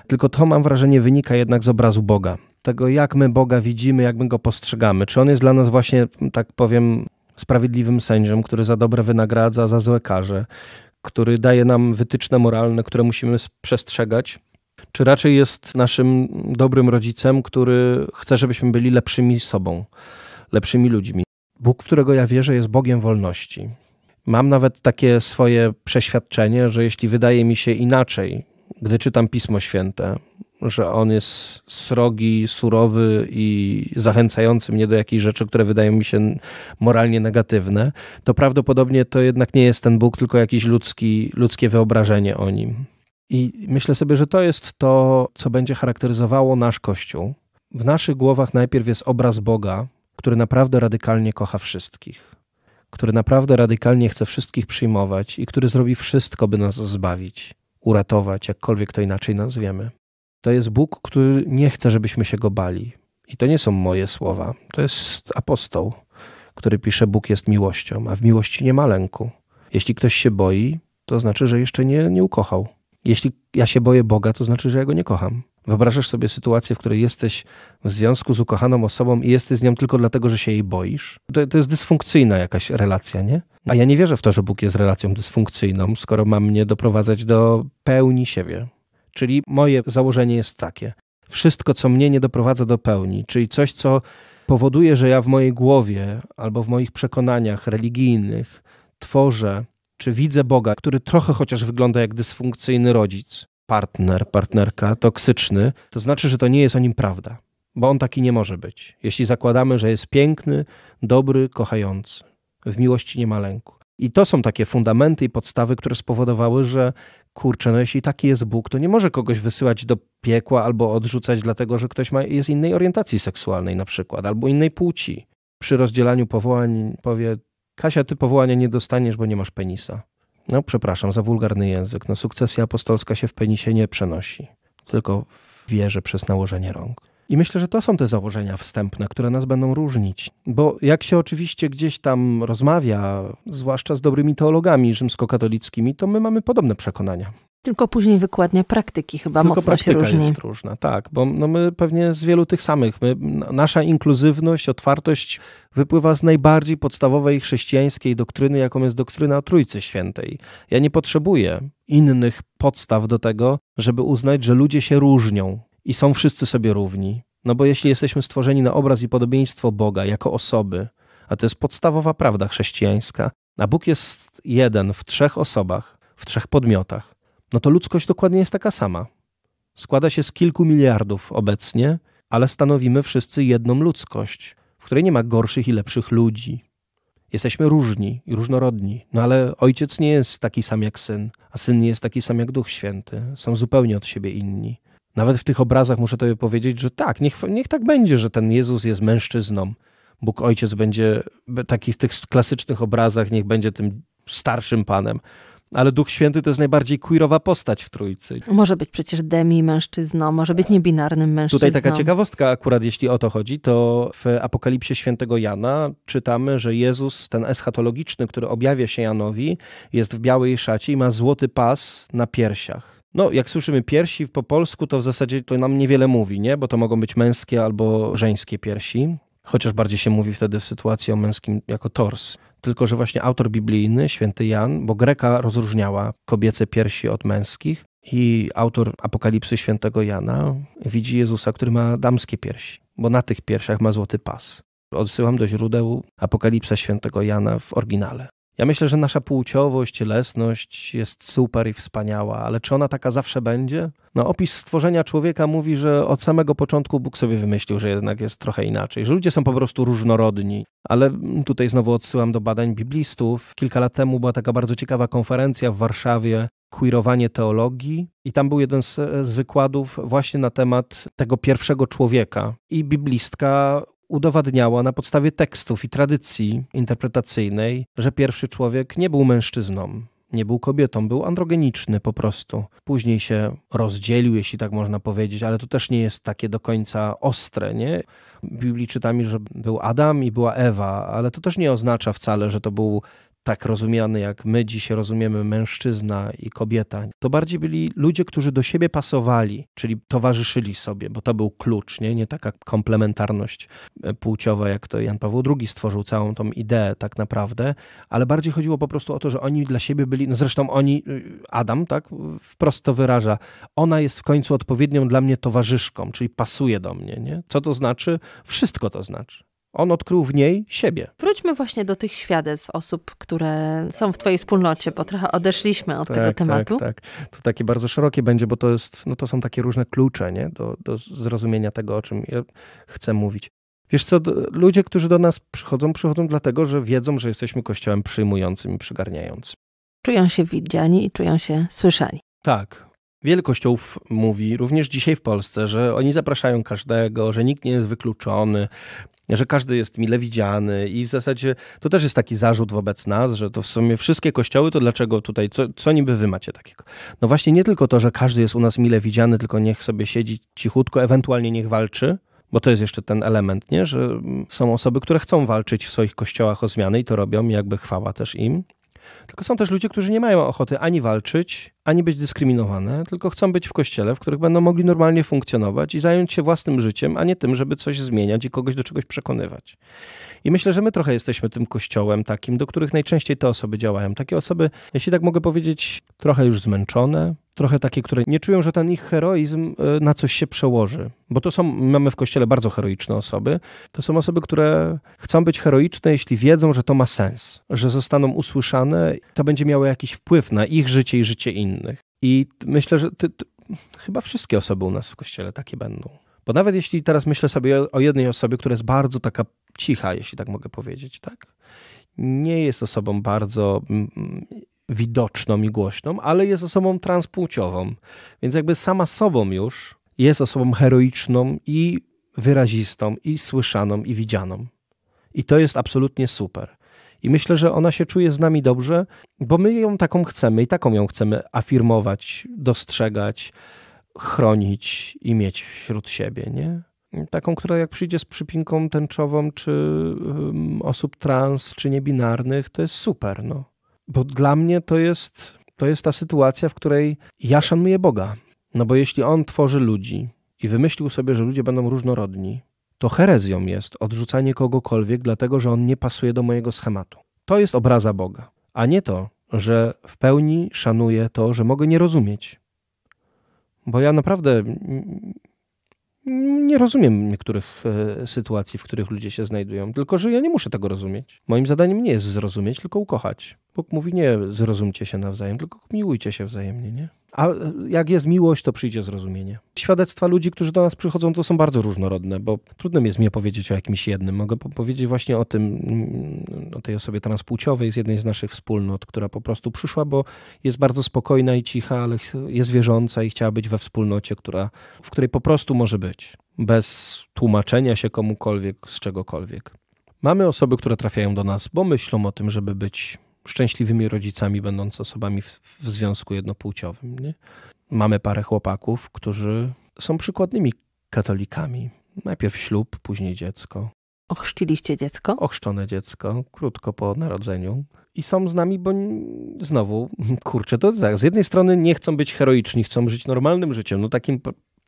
Tylko to mam wrażenie wynika jednak z obrazu Boga tego, jak my Boga widzimy, jak my go postrzegamy. Czy on jest dla nas właśnie, tak powiem, sprawiedliwym sędzią, który za dobre wynagradza, za złe karze, który daje nam wytyczne moralne, które musimy przestrzegać, czy raczej jest naszym dobrym rodzicem, który chce, żebyśmy byli lepszymi sobą, lepszymi ludźmi. Bóg, którego ja wierzę, jest Bogiem wolności. Mam nawet takie swoje przeświadczenie, że jeśli wydaje mi się inaczej, gdy czytam Pismo Święte, że on jest srogi, surowy i zachęcający mnie do jakichś rzeczy, które wydają mi się moralnie negatywne, to prawdopodobnie to jednak nie jest ten Bóg, tylko jakieś ludzki, ludzkie wyobrażenie o nim. I myślę sobie, że to jest to, co będzie charakteryzowało nasz Kościół. W naszych głowach najpierw jest obraz Boga, który naprawdę radykalnie kocha wszystkich, który naprawdę radykalnie chce wszystkich przyjmować i który zrobi wszystko, by nas zbawić, uratować, jakkolwiek to inaczej nazwiemy. To jest Bóg, który nie chce, żebyśmy się go bali. I to nie są moje słowa. To jest apostoł, który pisze: Bóg jest miłością, a w miłości nie ma lęku. Jeśli ktoś się boi, to znaczy, że jeszcze nie, nie ukochał. Jeśli ja się boję Boga, to znaczy, że ja go nie kocham. Wyobrażasz sobie sytuację, w której jesteś w związku z ukochaną osobą i jesteś z nią tylko dlatego, że się jej boisz? To, to jest dysfunkcyjna jakaś relacja, nie? A ja nie wierzę w to, że Bóg jest relacją dysfunkcyjną, skoro ma mnie doprowadzać do pełni siebie. Czyli moje założenie jest takie: wszystko, co mnie nie doprowadza do pełni, czyli coś, co powoduje, że ja w mojej głowie albo w moich przekonaniach religijnych tworzę czy widzę Boga, który trochę chociaż wygląda jak dysfunkcyjny rodzic, partner, partnerka, toksyczny, to znaczy, że to nie jest o nim prawda, bo on taki nie może być. Jeśli zakładamy, że jest piękny, dobry, kochający, w miłości nie ma lęku. I to są takie fundamenty i podstawy, które spowodowały, że kurczę, no jeśli taki jest Bóg, to nie może kogoś wysyłać do piekła albo odrzucać dlatego, że ktoś ma, jest innej orientacji seksualnej na przykład, albo innej płci. Przy rozdzielaniu powołań powie, Kasia, ty powołania nie dostaniesz, bo nie masz penisa. No przepraszam za wulgarny język, no sukcesja apostolska się w penisie nie przenosi, tylko w wierze przez nałożenie rąk. I myślę, że to są te założenia wstępne, które nas będą różnić. Bo jak się oczywiście gdzieś tam rozmawia, zwłaszcza z dobrymi teologami rzymskokatolickimi, to my mamy podobne przekonania.
Tylko później wykładnia praktyki chyba Tylko mocno praktyka się różni. jest
różna, tak, bo no my pewnie z wielu tych samych. My, nasza inkluzywność, otwartość wypływa z najbardziej podstawowej chrześcijańskiej doktryny, jaką jest doktryna Trójcy Świętej. Ja nie potrzebuję innych podstaw do tego, żeby uznać, że ludzie się różnią i są wszyscy sobie równi. No bo jeśli jesteśmy stworzeni na obraz i podobieństwo Boga jako osoby, a to jest podstawowa prawda chrześcijańska, a Bóg jest jeden w trzech osobach, w trzech podmiotach, no to ludzkość dokładnie jest taka sama. Składa się z kilku miliardów obecnie, ale stanowimy wszyscy jedną ludzkość, w której nie ma gorszych i lepszych ludzi. Jesteśmy różni i różnorodni, no ale ojciec nie jest taki sam jak syn, a syn nie jest taki sam jak Duch Święty. Są zupełnie od siebie inni. Nawet w tych obrazach muszę Tobie powiedzieć, że tak, niech, niech tak będzie, że ten Jezus jest mężczyzną. Bóg Ojciec będzie takich tych klasycznych obrazach, niech będzie tym starszym panem. Ale Duch Święty to jest najbardziej queerowa postać w Trójcy.
Może być przecież demi mężczyzną, może być niebinarnym mężczyzną. Tutaj taka
ciekawostka akurat, jeśli o to chodzi, to w Apokalipsie Świętego Jana czytamy, że Jezus, ten eschatologiczny, który objawia się Janowi, jest w białej szacie i ma złoty pas na piersiach. No, jak słyszymy piersi po polsku, to w zasadzie to nam niewiele mówi, nie? Bo to mogą być męskie albo żeńskie piersi. Chociaż bardziej się mówi wtedy w sytuacji o męskim jako tors. Tylko, że właśnie autor biblijny, święty Jan, bo Greka rozróżniała kobiece piersi od męskich i autor Apokalipsy świętego Jana widzi Jezusa, który ma damskie piersi, bo na tych piersiach ma złoty pas. Odsyłam do źródeł Apokalipsa świętego Jana w oryginale. Ja myślę, że nasza płciowość, cielesność jest super i wspaniała, ale czy ona taka zawsze będzie? No, opis stworzenia człowieka mówi, że od samego początku Bóg sobie wymyślił, że jednak jest trochę inaczej, że ludzie są po prostu różnorodni. Ale tutaj znowu odsyłam do badań biblistów. Kilka lat temu była taka bardzo ciekawa konferencja w Warszawie queerowanie teologii i tam był jeden z, z, wykładów właśnie na temat tego pierwszego człowieka i biblistka udowadniała na podstawie tekstów i tradycji interpretacyjnej, że pierwszy człowiek nie był mężczyzną, nie był kobietą, był androgeniczny po prostu. Później się rozdzielił, jeśli tak można powiedzieć, ale to też nie jest takie do końca ostre, nie? W Biblii czytamy, że był Adam i była Ewa, ale to też nie oznacza wcale, że to był tak rozumiany jak my dziś rozumiemy mężczyzna i kobieta, to bardziej byli ludzie, którzy do siebie pasowali, czyli towarzyszyli sobie, bo to był klucz, nie, nie taka komplementarność e, płciowa, jak to Jan Paweł II stworzył całą tą ideę tak naprawdę, ale bardziej chodziło po prostu o to, że oni dla siebie byli, no zresztą oni, y, Adam, tak, wprost to wyraża, ona jest w końcu odpowiednią dla mnie towarzyszką, czyli pasuje do mnie, nie? Co to znaczy? Wszystko to znaczy on odkrył w niej siebie.
Wróćmy właśnie do tych świadectw osób, które są w Twojej wspólnocie, bo trochę odeszliśmy od tak, tego tak, tematu. Tak,
tak. To takie bardzo szerokie będzie, bo to, jest, no to są takie różne klucze nie? Do, do zrozumienia tego, o czym ja chcę mówić. Wiesz co, ludzie, którzy do nas przychodzą, przychodzą dlatego, że wiedzą, że jesteśmy kościołem przyjmującym i przygarniającym.
Czują się widziani i czują się słyszani.
Tak, Wiele kościołów mówi, również dzisiaj w Polsce, że oni zapraszają każdego, że nikt nie jest wykluczony, że każdy jest mile widziany i w zasadzie to też jest taki zarzut wobec nas, że to w sumie wszystkie kościoły, to dlaczego tutaj, co, co niby wy macie takiego? No właśnie nie tylko to, że każdy jest u nas mile widziany, tylko niech sobie siedzi cichutko, ewentualnie niech walczy, bo to jest jeszcze ten element, nie? że mm, są osoby, które chcą walczyć w swoich kościołach o zmiany i to robią, jakby chwała też im. Tylko są też ludzie, którzy nie mają ochoty ani walczyć, ani być dyskryminowane, tylko chcą być w kościele, w których będą mogli normalnie funkcjonować i zająć się własnym życiem, a nie tym, żeby coś zmieniać i kogoś do czegoś przekonywać. I myślę, że my trochę jesteśmy tym kościołem takim, do których najczęściej te osoby działają. Takie osoby, jeśli tak mogę powiedzieć, trochę już zmęczone, trochę takie, które nie czują, że ten ich heroizm e, na coś się przełoży. Bo to są, mamy w kościele bardzo heroiczne osoby. To są osoby, które chcą być heroiczne, jeśli wiedzą, że to ma sens, że zostaną usłyszane, to będzie miało jakiś wpływ na ich życie i życie innych innych. I myślę, że ty, ty, chyba wszystkie osoby u nas w kościele takie będą. Bo nawet jeśli teraz myślę sobie o jednej osobie, która jest bardzo taka cicha, jeśli tak mogę powiedzieć, tak? Nie jest osobą bardzo mm, mm, widoczną i głośną, ale jest osobą transpłciową. Więc jakby sama sobą już jest osobą heroiczną i wyrazistą, i słyszaną, i widzianą. I to jest absolutnie super. I myślę, że ona się czuje z nami dobrze, bo my ją taką chcemy i taką ją chcemy afirmować, dostrzegać, chronić i mieć wśród siebie, nie? Taką, która jak przyjdzie z przypinką tęczową, czy um, osób trans, czy niebinarnych, to jest super, no. Bo dla mnie to jest, to jest ta sytuacja, w której ja szanuję Boga. No bo jeśli On tworzy ludzi i wymyślił sobie, że ludzie będą różnorodni, to herezją jest odrzucanie kogokolwiek, dlatego że on nie pasuje do mojego schematu. To jest obraza Boga, a nie to, że w pełni szanuję to, że mogę nie rozumieć. Bo ja naprawdę nie rozumiem niektórych e, sytuacji, w których ludzie się znajdują, tylko że ja nie muszę tego rozumieć. Moim zadaniem nie jest zrozumieć, tylko ukochać. Bóg mówi nie zrozumcie się nawzajem, tylko miłujcie się wzajemnie, nie? A jak jest miłość, to przyjdzie zrozumienie. Świadectwa ludzi, którzy do nas przychodzą, to są bardzo różnorodne, bo trudno jest mi opowiedzieć o jakimś jednym. Mogę powiedzieć właśnie o tym, mm, o tej osobie transpłciowej z jednej z naszych wspólnot, która po prostu przyszła, bo jest bardzo spokojna i cicha, ale jest wierząca i chciała być we wspólnocie, która, w której po prostu może być, bez tłumaczenia się komukolwiek z czegokolwiek. Mamy osoby, które trafiają do nas, bo myślą o tym, żeby być szczęśliwymi rodzicami, będąc osobami w, związku jednopłciowym. Nie? Mamy parę chłopaków, którzy są przykładnymi katolikami. Najpierw ślub, później dziecko.
Ochrzciliście dziecko? Ochrzczone
dziecko, krótko po narodzeniu. I są z nami, bo znowu, kurczę, to tak, z jednej strony nie chcą być heroiczni, chcą żyć normalnym życiem, no takim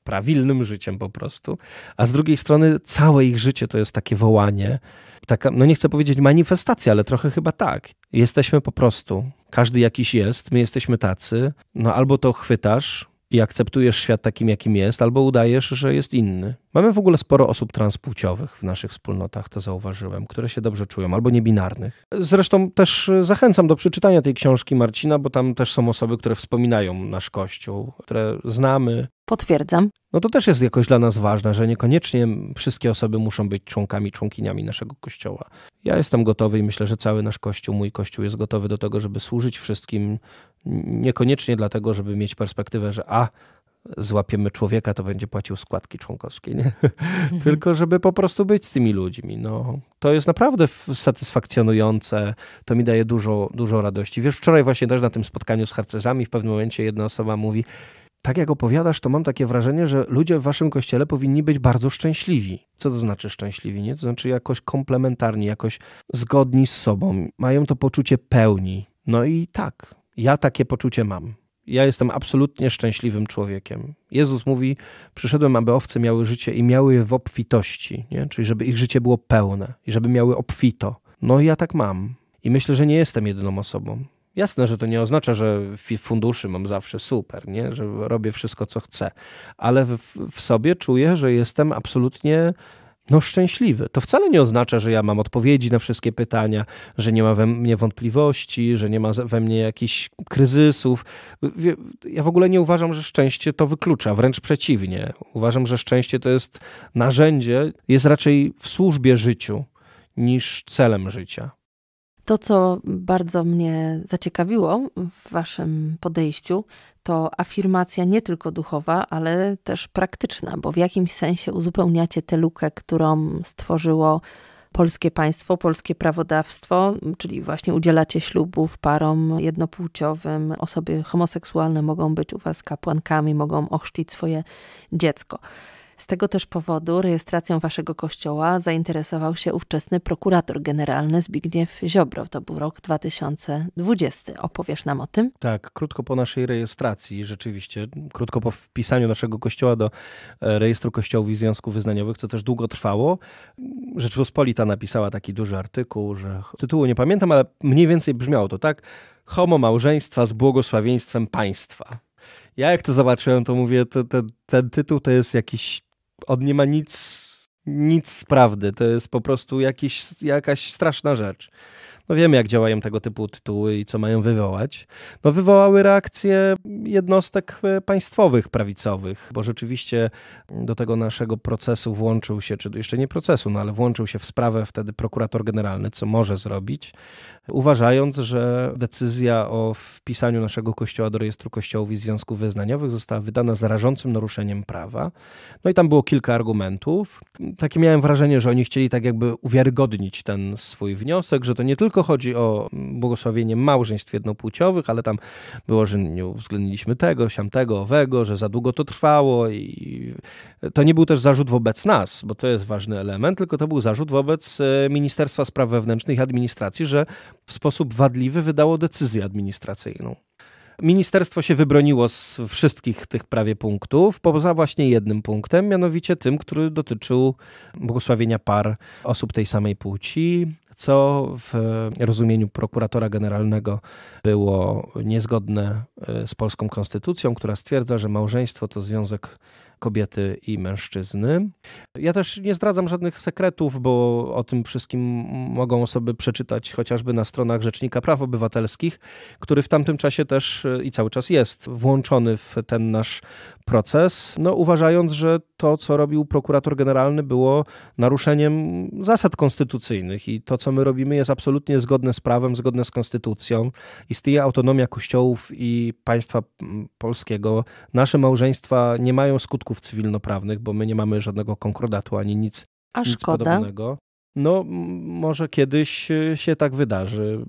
prawilnym życiem po prostu, a z drugiej strony całe ich życie to jest takie wołanie, taka, no nie chcę powiedzieć manifestacja, ale trochę chyba tak. Jesteśmy po prostu, każdy jakiś jest, my jesteśmy tacy, no albo to chwytasz i akceptujesz świat takim, jakim jest, albo udajesz, że jest inny. Mamy w ogóle sporo osób transpłciowych w naszych wspólnotach, to zauważyłem, które się dobrze czują, albo niebinarnych. Zresztą też zachęcam do przeczytania tej książki Marcina, bo tam też są osoby, które wspominają nasz Kościół, które znamy,
Potwierdzam.
No to też jest jakoś dla nas ważne, że niekoniecznie wszystkie osoby muszą być członkami, członkiniami naszego kościoła. Ja jestem gotowy i myślę, że cały nasz kościół, mój kościół jest gotowy do tego, żeby służyć wszystkim, niekoniecznie dlatego, żeby mieć perspektywę, że a złapiemy człowieka, to będzie płacił składki członkowskie, nie? Mhm. tylko żeby po prostu być z tymi ludźmi. No, to jest naprawdę satysfakcjonujące, to mi daje dużo, dużo radości. Wiesz, wczoraj właśnie też na tym spotkaniu z harcerzami w pewnym momencie jedna osoba mówi, tak jak opowiadasz, to mam takie wrażenie, że ludzie w waszym kościele powinni być bardzo szczęśliwi. Co to znaczy szczęśliwi? Nie? To znaczy jakoś komplementarni, jakoś zgodni z sobą. Mają to poczucie pełni. No i tak, ja takie poczucie mam. Ja jestem absolutnie szczęśliwym człowiekiem. Jezus mówi: Przyszedłem, aby owce miały życie i miały je w obfitości, nie? czyli żeby ich życie było pełne i żeby miały obfito. No i ja tak mam. I myślę, że nie jestem jedyną osobą. Jasne, że to nie oznacza, że funduszy mam zawsze super, nie? że robię wszystko, co chcę, ale w, w sobie czuję, że jestem absolutnie no, szczęśliwy. To wcale nie oznacza, że ja mam odpowiedzi na wszystkie pytania, że nie ma we mnie wątpliwości, że nie ma we mnie jakichś kryzysów. Ja w ogóle nie uważam, że szczęście to wyklucza, wręcz przeciwnie. Uważam, że szczęście to jest narzędzie, jest raczej w służbie życiu niż celem życia.
To, co bardzo mnie zaciekawiło w Waszym podejściu, to afirmacja nie tylko duchowa, ale też praktyczna, bo w jakimś sensie uzupełniacie tę lukę, którą stworzyło polskie państwo, polskie prawodawstwo, czyli właśnie udzielacie ślubów parom jednopłciowym, osoby homoseksualne mogą być u Was kapłankami, mogą ochrzcić swoje dziecko. Z tego też powodu rejestracją waszego kościoła zainteresował się ówczesny prokurator generalny Zbigniew Ziobro. To był rok 2020. Opowiesz nam o tym?
Tak, krótko po naszej rejestracji, rzeczywiście, krótko po wpisaniu naszego kościoła do e, rejestru kościołów i związków wyznaniowych, co też długo trwało, Rzeczpospolita napisała taki duży artykuł, że tytułu nie pamiętam, ale mniej więcej brzmiało to tak: Homo małżeństwa z błogosławieństwem państwa. Ja jak to zobaczyłem, to mówię, to, to, ten tytuł to jest jakiś on nie ma nic, nic z prawdy. To jest po prostu jakiś, jakaś straszna rzecz no wiemy jak działają tego typu tytuły i co mają wywołać, no wywołały reakcje jednostek e, państwowych prawicowych, bo rzeczywiście do tego naszego procesu włączył się, czy jeszcze nie procesu, no ale włączył się w sprawę wtedy prokurator generalny, co może zrobić, uważając, że decyzja o wpisaniu naszego kościoła do rejestru kościołów i związków wyznaniowych została wydana z rażącym naruszeniem prawa. No i tam było kilka argumentów. Takie miałem wrażenie, że oni chcieli tak jakby uwiarygodnić ten swój wniosek, że to nie tylko tylko chodzi o błogosławienie małżeństw jednopłciowych, ale tam było, że nie uwzględniliśmy tego, siamtego, owego, że za długo to trwało i to nie był też zarzut wobec nas, bo to jest ważny element, tylko to był zarzut wobec e, Ministerstwa Spraw Wewnętrznych i Administracji, że w sposób wadliwy wydało decyzję administracyjną. Ministerstwo się wybroniło z wszystkich tych prawie punktów, poza właśnie jednym punktem, mianowicie tym, który dotyczył błogosławienia par osób tej samej płci, co w rozumieniu prokuratora generalnego było niezgodne e, z polską konstytucją, która stwierdza, że małżeństwo to związek kobiety i mężczyzny. Ja też nie zdradzam żadnych sekretów, bo o tym wszystkim mogą osoby przeczytać chociażby na stronach Rzecznika Praw Obywatelskich, który w tamtym czasie też e, i cały czas jest włączony w ten nasz proces, no uważając, że to, co robił prokurator generalny, było naruszeniem zasad konstytucyjnych i to, co my robimy, jest absolutnie zgodne z prawem, zgodne z konstytucją. Istnieje autonomia kościołów i państwa polskiego. Nasze małżeństwa nie mają skutku porządków cywilnoprawnych, bo my nie mamy żadnego konkordatu ani nic, A nic szkoda. podobnego. No, może kiedyś e, się tak wydarzy.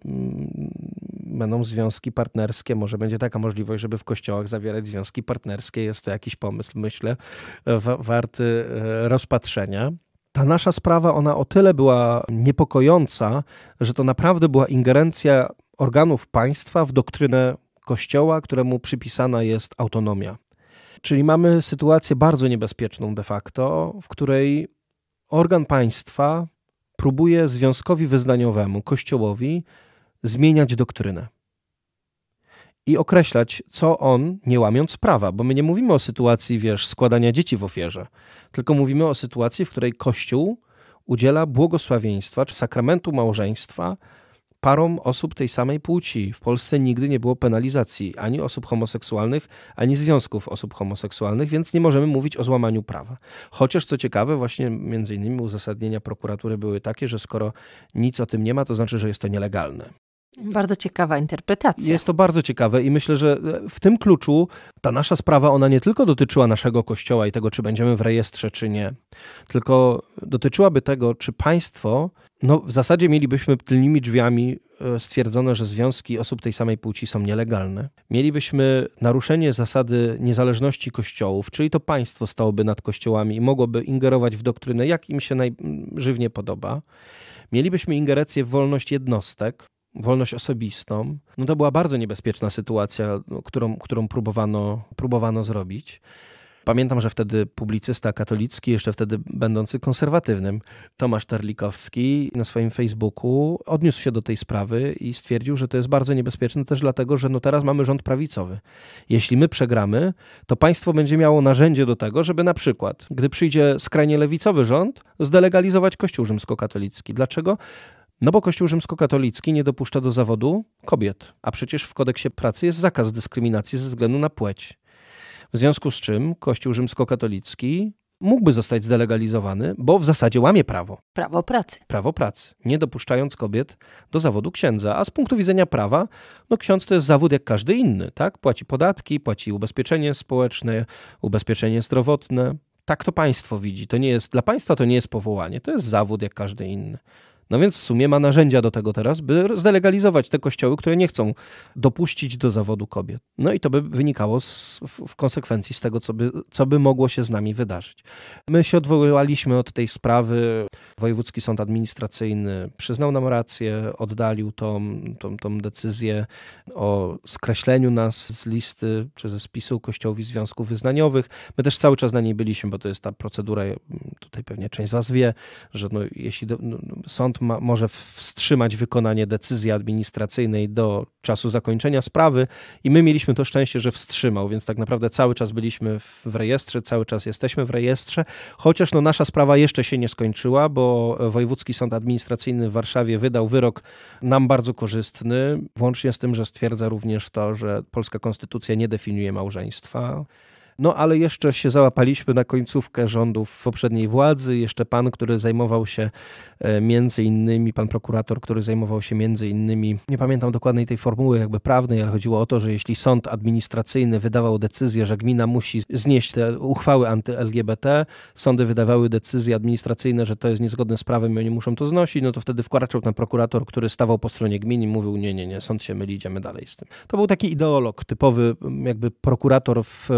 Będą związki partnerskie, może będzie taka możliwość, żeby w kościołach zawierać związki partnerskie. Jest to jakiś pomysł, myślę, warty e, rozpatrzenia. Ta nasza sprawa, ona o tyle była niepokojąca, że to naprawdę była ingerencja organów państwa w doktrynę kościoła, któremu przypisana jest autonomia. Czyli mamy sytuację bardzo niebezpieczną de facto, w której organ państwa próbuje związkowi wyznaniowemu, kościołowi, zmieniać doktrynę i określać, co on, nie łamiąc prawa, bo my nie mówimy o sytuacji, wiesz, składania dzieci w ofierze, tylko mówimy o sytuacji, w której Kościół udziela błogosławieństwa czy sakramentu małżeństwa parom osób tej samej płci. W Polsce nigdy nie było penalizacji ani osób homoseksualnych, ani związków osób homoseksualnych, więc nie możemy mówić o złamaniu prawa. Chociaż co ciekawe, właśnie między innymi uzasadnienia prokuratury były takie, że skoro nic o tym nie ma, to znaczy, że jest to nielegalne.
Bardzo ciekawa interpretacja.
Jest to bardzo ciekawe i myślę, że e, w tym kluczu ta nasza sprawa, ona nie tylko dotyczyła naszego kościoła i tego, czy będziemy w rejestrze, czy nie, tylko dotyczyłaby tego, czy państwo, no w zasadzie mielibyśmy tylnymi drzwiami e, stwierdzono, że związki osób tej samej płci są nielegalne. Mielibyśmy naruszenie zasady niezależności kościołów, czyli to państwo stałoby nad kościołami i mogłoby ingerować w doktrynę, jak im się najżywnie podoba. Mielibyśmy ingerencję w wolność jednostek, wolność osobistą, no to była bardzo niebezpieczna sytuacja, którą, którą próbowano, próbowano zrobić. Pamiętam, że wtedy publicysta katolicki, jeszcze wtedy będący konserwatywnym, Tomasz Terlikowski na swoim Facebooku odniósł się do tej sprawy i stwierdził, że to jest bardzo niebezpieczne też dlatego, że no teraz mamy rząd prawicowy. Jeśli my przegramy, to państwo będzie miało narzędzie do tego, żeby na przykład, gdy przyjdzie skrajnie lewicowy rząd, zdelegalizować kościół rzymskokatolicki. Dlaczego? No bo Kościół rzymskokatolicki nie dopuszcza do zawodu kobiet, a przecież w kodeksie pracy jest zakaz dyskryminacji ze względu na płeć. W związku z czym Kościół rzymskokatolicki mógłby zostać zdelegalizowany, bo w zasadzie łamie prawo. Prawo pracy. Prawo pracy, nie dopuszczając kobiet do zawodu księdza. A z punktu widzenia prawa, no ksiądz to jest zawód jak każdy inny, tak? Płaci podatki, płaci ubezpieczenie społeczne, ubezpieczenie zdrowotne. Tak to państwo widzi. To nie jest, dla państwa to nie jest powołanie, to jest zawód jak każdy inny. No więc w sumie ma narzędzia do tego teraz, by zdelegalizować te kościoły, które nie chcą dopuścić do zawodu kobiet. No i to by wynikało z, w konsekwencji z tego, co by, co by mogło się z nami wydarzyć. My się odwoływaliśmy od tej sprawy. Wojewódzki Sąd Administracyjny przyznał nam rację, oddalił tą, tą, tą decyzję o skreśleniu nas z listy czy ze spisu kościołów i związków wyznaniowych. My też cały czas na niej byliśmy, bo to jest ta procedura, tutaj pewnie część z Was wie, że no, jeśli do, no, no sąd ma, może wstrzymać wykonanie decyzji administracyjnej do czasu zakończenia sprawy i my mieliśmy to szczęście, że wstrzymał, więc tak naprawdę cały czas byliśmy w, w rejestrze, cały czas jesteśmy w rejestrze, chociaż no, nasza sprawa jeszcze się nie skończyła, bo e, Wojewódzki Sąd Administracyjny w Warszawie wydał wyrok nam bardzo korzystny, włącznie z tym, że stwierdza również to, że polska konstytucja nie definiuje małżeństwa. No ale jeszcze się załapaliśmy na końcówkę rządów poprzedniej władzy. Jeszcze pan, który zajmował się e, między innymi, pan prokurator, który zajmował się między innymi, nie pamiętam dokładnej tej formuły jakby prawnej, ale chodziło o to, że jeśli sąd administracyjny wydawał decyzję, że gmina musi znieść te uchwały anty-LGBT, sądy wydawały decyzje administracyjne, że to jest niezgodne z prawem i oni muszą to znosić, no to wtedy wkraczał ten prokurator, który stawał po stronie gminy i mówił nie, nie, nie, sąd się myli, idziemy dalej z tym. To był taki ideolog, typowy jakby prokurator w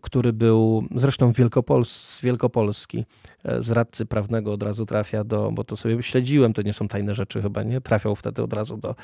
który był zresztą Wielkopols z Wielkopolski, e, z radcy prawnego od razu trafia do, bo to sobie śledziłem, to nie są tajne rzeczy chyba, nie? Trafiał wtedy od razu do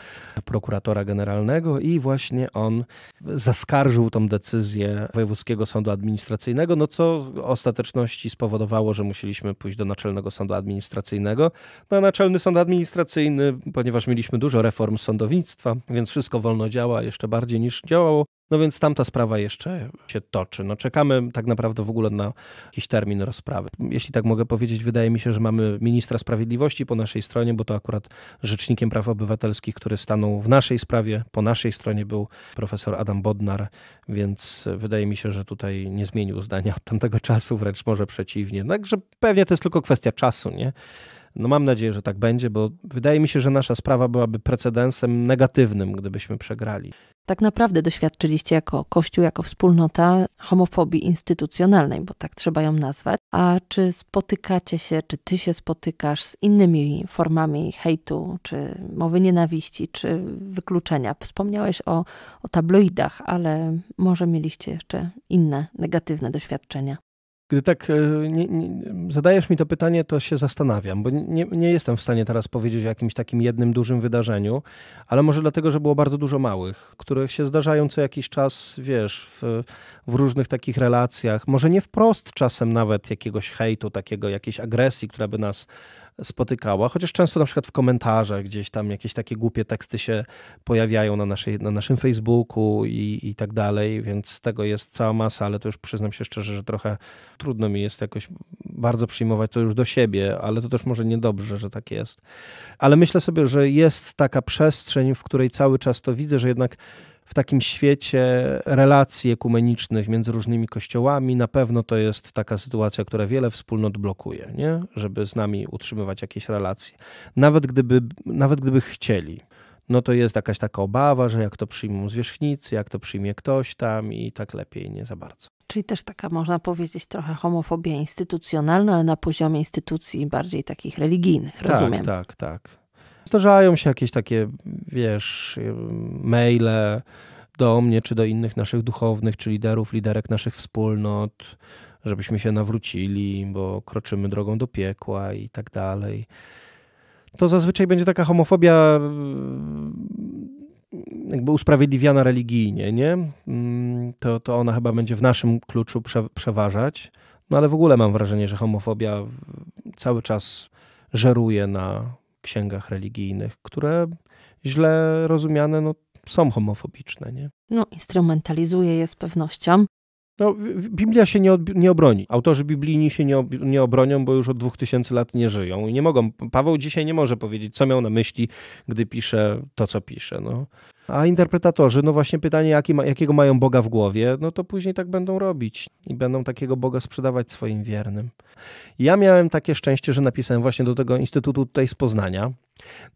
prokuratora generalnego i właśnie on zaskarżył tą decyzję Wojewódzkiego Sądu Administracyjnego, no co w ostateczności spowodowało, że musieliśmy pójść do Naczelnego Sądu Administracyjnego. No a Naczelny Sąd Administracyjny, ponieważ mieliśmy dużo reform sądownictwa, więc wszystko wolno działa jeszcze bardziej niż działało, no więc tamta sprawa jeszcze się toczy. No czekamy tak naprawdę w ogóle na jakiś termin rozprawy. Jeśli tak mogę powiedzieć, wydaje mi się, że mamy ministra sprawiedliwości po naszej stronie, bo to akurat rzecznikiem praw obywatelskich, który stanął w naszej sprawie, po naszej stronie był profesor Adam Bodnar, więc wydaje mi się, że tutaj nie zmienił zdania od tamtego czasu, wręcz może przeciwnie. Także pewnie to jest tylko kwestia czasu, nie? No mam nadzieję, że tak będzie, bo wydaje mi się, że nasza sprawa byłaby precedensem negatywnym, gdybyśmy przegrali.
Tak naprawdę doświadczyliście jako Kościół, jako wspólnota homofobii instytucjonalnej, bo tak trzeba ją nazwać. A czy spotykacie się, czy ty się spotykasz z innymi formami hejtu, czy mowy nienawiści, czy wykluczenia? Wspomniałeś o, o tabloidach, ale może mieliście jeszcze inne negatywne doświadczenia.
Gdy tak e, nie, nie, zadajesz mi to pytanie, to się zastanawiam, bo nie, nie, jestem w stanie teraz powiedzieć o jakimś takim jednym dużym wydarzeniu, ale może dlatego, że było bardzo dużo małych, które się zdarzają co jakiś czas, wiesz, w, w różnych takich relacjach, może nie wprost czasem nawet jakiegoś hejtu, takiego, jakiejś agresji, która by nas spotykała, chociaż często na przykład w komentarzach gdzieś tam jakieś takie głupie teksty się pojawiają na, naszej, na naszym Facebooku i, i tak dalej, więc tego jest cała masa, ale to już przyznam się szczerze, że trochę trudno mi jest jakoś bardzo przyjmować to już do siebie, ale to też może niedobrze, że tak jest. Ale myślę sobie, że jest taka przestrzeń, w której cały czas to widzę, że jednak w takim świecie relacji ekumenicznych między różnymi kościołami, na pewno to jest taka sytuacja, która wiele wspólnot blokuje, nie? żeby z nami utrzymywać jakieś relacje. Nawet gdyby, nawet gdyby chcieli no to jest jakaś taka obawa, że jak to przyjmą zwierzchnicy, jak to przyjmie ktoś tam i tak lepiej nie za bardzo.
Czyli też taka, można powiedzieć, trochę homofobia instytucjonalna, ale na poziomie instytucji bardziej takich religijnych,
tak, Tak, tak. Zdarzają się jakieś takie, wiesz, maile do mnie czy do innych naszych duchownych, czy liderów, liderek naszych wspólnot, żebyśmy się nawrócili, bo kroczymy drogą do piekła i tak dalej. To zazwyczaj będzie taka homofobia mm, jakby usprawiedliwiana religijnie, nie? Mm, to, to ona chyba będzie w naszym kluczu prze, przeważać. No ale w ogóle mam wrażenie, że homofobia cały czas żeruje na księgach religijnych, które źle rozumiane no, są homofobiczne. Nie?
No, instrumentalizuje je z pewnością.
No, Biblia się nie, od, nie obroni. Autorzy biblijni się nie, ob, nie obronią, bo już od 2000 lat nie żyją i nie mogą. Paweł dzisiaj nie może powiedzieć, co miał na myśli, gdy pisze to, co pisze. No. A interpretatorzy, no właśnie pytanie, jaki ma, jakiego mają Boga w głowie, no to później tak będą robić i będą takiego Boga sprzedawać swoim wiernym. Ja miałem takie szczęście, że napisałem właśnie do tego instytutu tutaj z Poznania.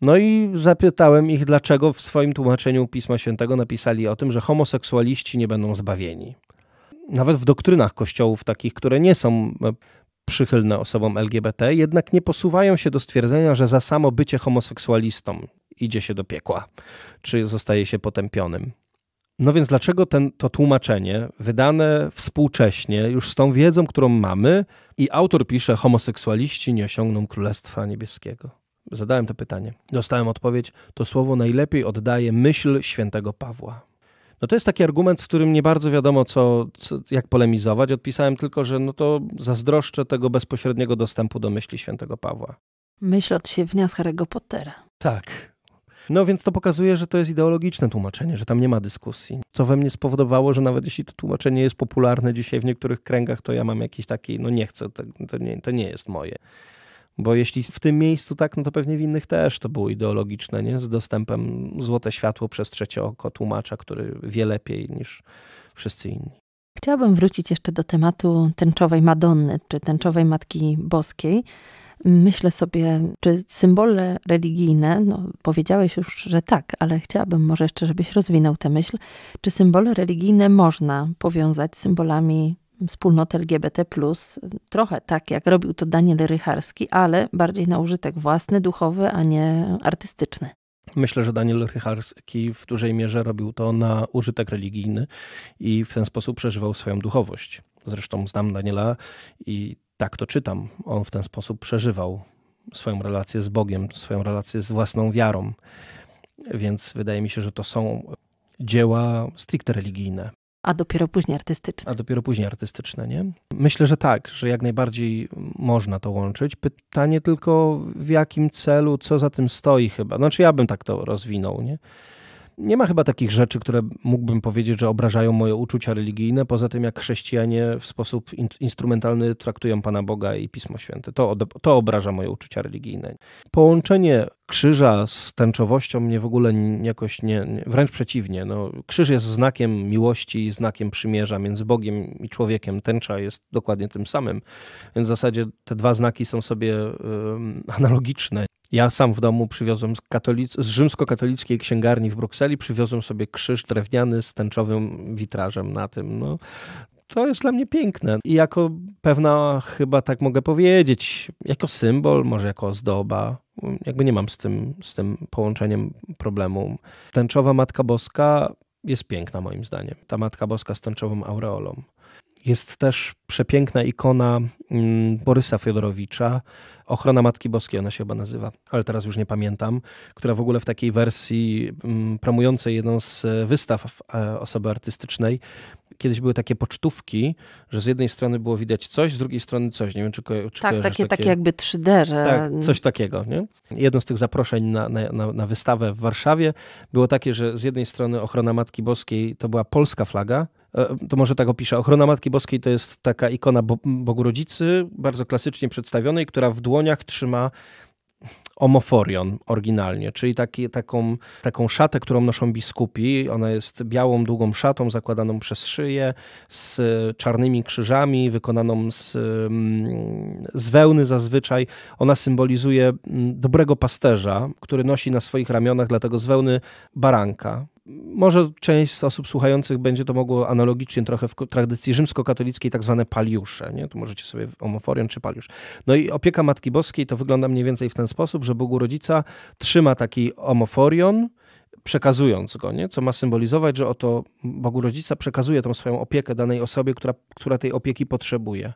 No i zapytałem ich, dlaczego w swoim tłumaczeniu Pisma Świętego napisali o tym, że homoseksualiści nie będą zbawieni nawet w doktrynach kościołów takich, które nie są e, przychylne osobom LGBT, jednak nie posuwają się do stwierdzenia, że za samo bycie homoseksualistą idzie się do piekła, czy zostaje się potępionym. No więc dlaczego ten, to tłumaczenie, wydane współcześnie, już z tą wiedzą, którą mamy, i autor pisze, homoseksualiści nie osiągną Królestwa Niebieskiego? Zadałem to pytanie. Dostałem odpowiedź, to słowo najlepiej oddaje myśl świętego Pawła. No to jest taki argument, z którym nie bardzo wiadomo, co, co, jak polemizować. Odpisałem tylko, że no to zazdroszczę tego bezpośredniego dostępu do myśli świętego Pawła.
Myśl od siewnia z Harry'ego Pottera.
Tak. No więc to pokazuje, że to jest ideologiczne tłumaczenie, że tam nie ma dyskusji. Co we mnie spowodowało, że nawet jeśli to tłumaczenie jest popularne dzisiaj w niektórych kręgach, to ja mam jakiś taki, no nie chcę, to, to nie, to nie jest moje. Bo jeśli w tym miejscu tak, no to pewnie w innych też to było ideologiczne, nie? Z dostępem złote światło przez trzecie oko tłumacza, który wie lepiej niż wszyscy inni.
Chciałabym wrócić jeszcze do tematu tęczowej Madonny, czy tęczowej Matki Boskiej. Myślę sobie, czy symbole religijne, no powiedziałeś już, że tak, ale chciałabym może jeszcze, żebyś rozwinął tę myśl, czy symbole religijne można powiązać z symbolami wspólnoty LGBT, trochę tak jak robił to Daniel Rycharski, ale bardziej na użytek własny, duchowy, a nie artystyczny.
Myślę, że Daniel Rycharski w dużej mierze robił to na użytek religijny i w ten sposób przeżywał swoją duchowość. Zresztą znam Daniela i tak to czytam. On w ten sposób przeżywał swoją relację z Bogiem, swoją relację z własną wiarą. Więc wydaje mi się, że to są dzieła stricte religijne a dopiero później artystyczne. A dopiero później artystyczne, nie? Myślę, że tak, że jak najbardziej można to łączyć. Pytanie tylko w jakim celu, co za tym stoi chyba. Znaczy ja bym tak to rozwinął, nie? Nie ma chyba takich rzeczy, które mógłbym powiedzieć, że obrażają moje uczucia religijne, poza tym jak chrześcijanie w sposób in instrumentalny traktują Pana Boga i Pismo Święte. To, to obraża moje uczucia religijne. Połączenie krzyża z tęczowością mnie w ogóle jakoś nie, wręcz przeciwnie. No, krzyż jest znakiem miłości, znakiem przymierza między Bogiem i człowiekiem. Tęcza jest dokładnie tym samym. Więc w zasadzie te dwa znaki są sobie analogiczne. Ja sam w domu przywiozłem z, katolic... z rzymskokatolickiej księgarni w Brukseli, przywiozłem sobie krzyż drewniany z tęczowym witrażem na tym. No, to jest dla mnie piękne. I jako pewna, chyba tak mogę powiedzieć, jako symbol, może jako ozdoba, jakby nie mam z tym, z tym połączeniem problemu. Tęczowa Matka Boska jest piękna moim zdaniem. Ta Matka Boska z tęczową aureolą. Jest też przepiękna ikona mm, Borysa Fiodorowicza, Ochrona Matki Boskiej, ona się chyba nazywa, ale teraz już nie pamiętam, która w ogóle w takiej wersji mm, promującej jedną z e, wystaw e, osoby artystycznej, kiedyś były takie pocztówki, że z jednej strony było widać coś, z drugiej strony coś. Nie wiem, czy, ko- czy Tak, takie, takie, takie jakby 3D. Że... Tak, coś takiego. Nie? Jedno z tych zaproszeń na, na, na wystawę w Warszawie było takie, że z jednej strony Ochrona Matki Boskiej to była polska flaga, E, to może tak opiszę. Ochrona Matki Boskiej to jest taka ikona Bogu Rodzicy, bardzo klasycznie przedstawionej, która w dłoniach trzyma homoforion oryginalnie, czyli taki, taką, taką szatę, którą noszą biskupi. Ona jest białą, długą szatą zakładaną przez szyję, z czarnymi krzyżami, wykonaną z, mm, z wełny zazwyczaj. Ona symbolizuje mm, dobrego pasterza, który nosi na swoich ramionach, dlatego z wełny baranka może część z osób słuchających będzie to mogło analogicznie trochę w tradycji rzymskokatolickiej tak zwane paliusze. Nie? Tu możecie sobie omoforion czy paliusz. No i opieka Matki Boskiej to wygląda mniej więcej w ten sposób, że Bogu Rodzica trzyma taki omoforion, przekazując go, nie? co ma symbolizować, że oto Bogu Rodzica przekazuje tą swoją opiekę danej osobie, która, która tej opieki potrzebuje.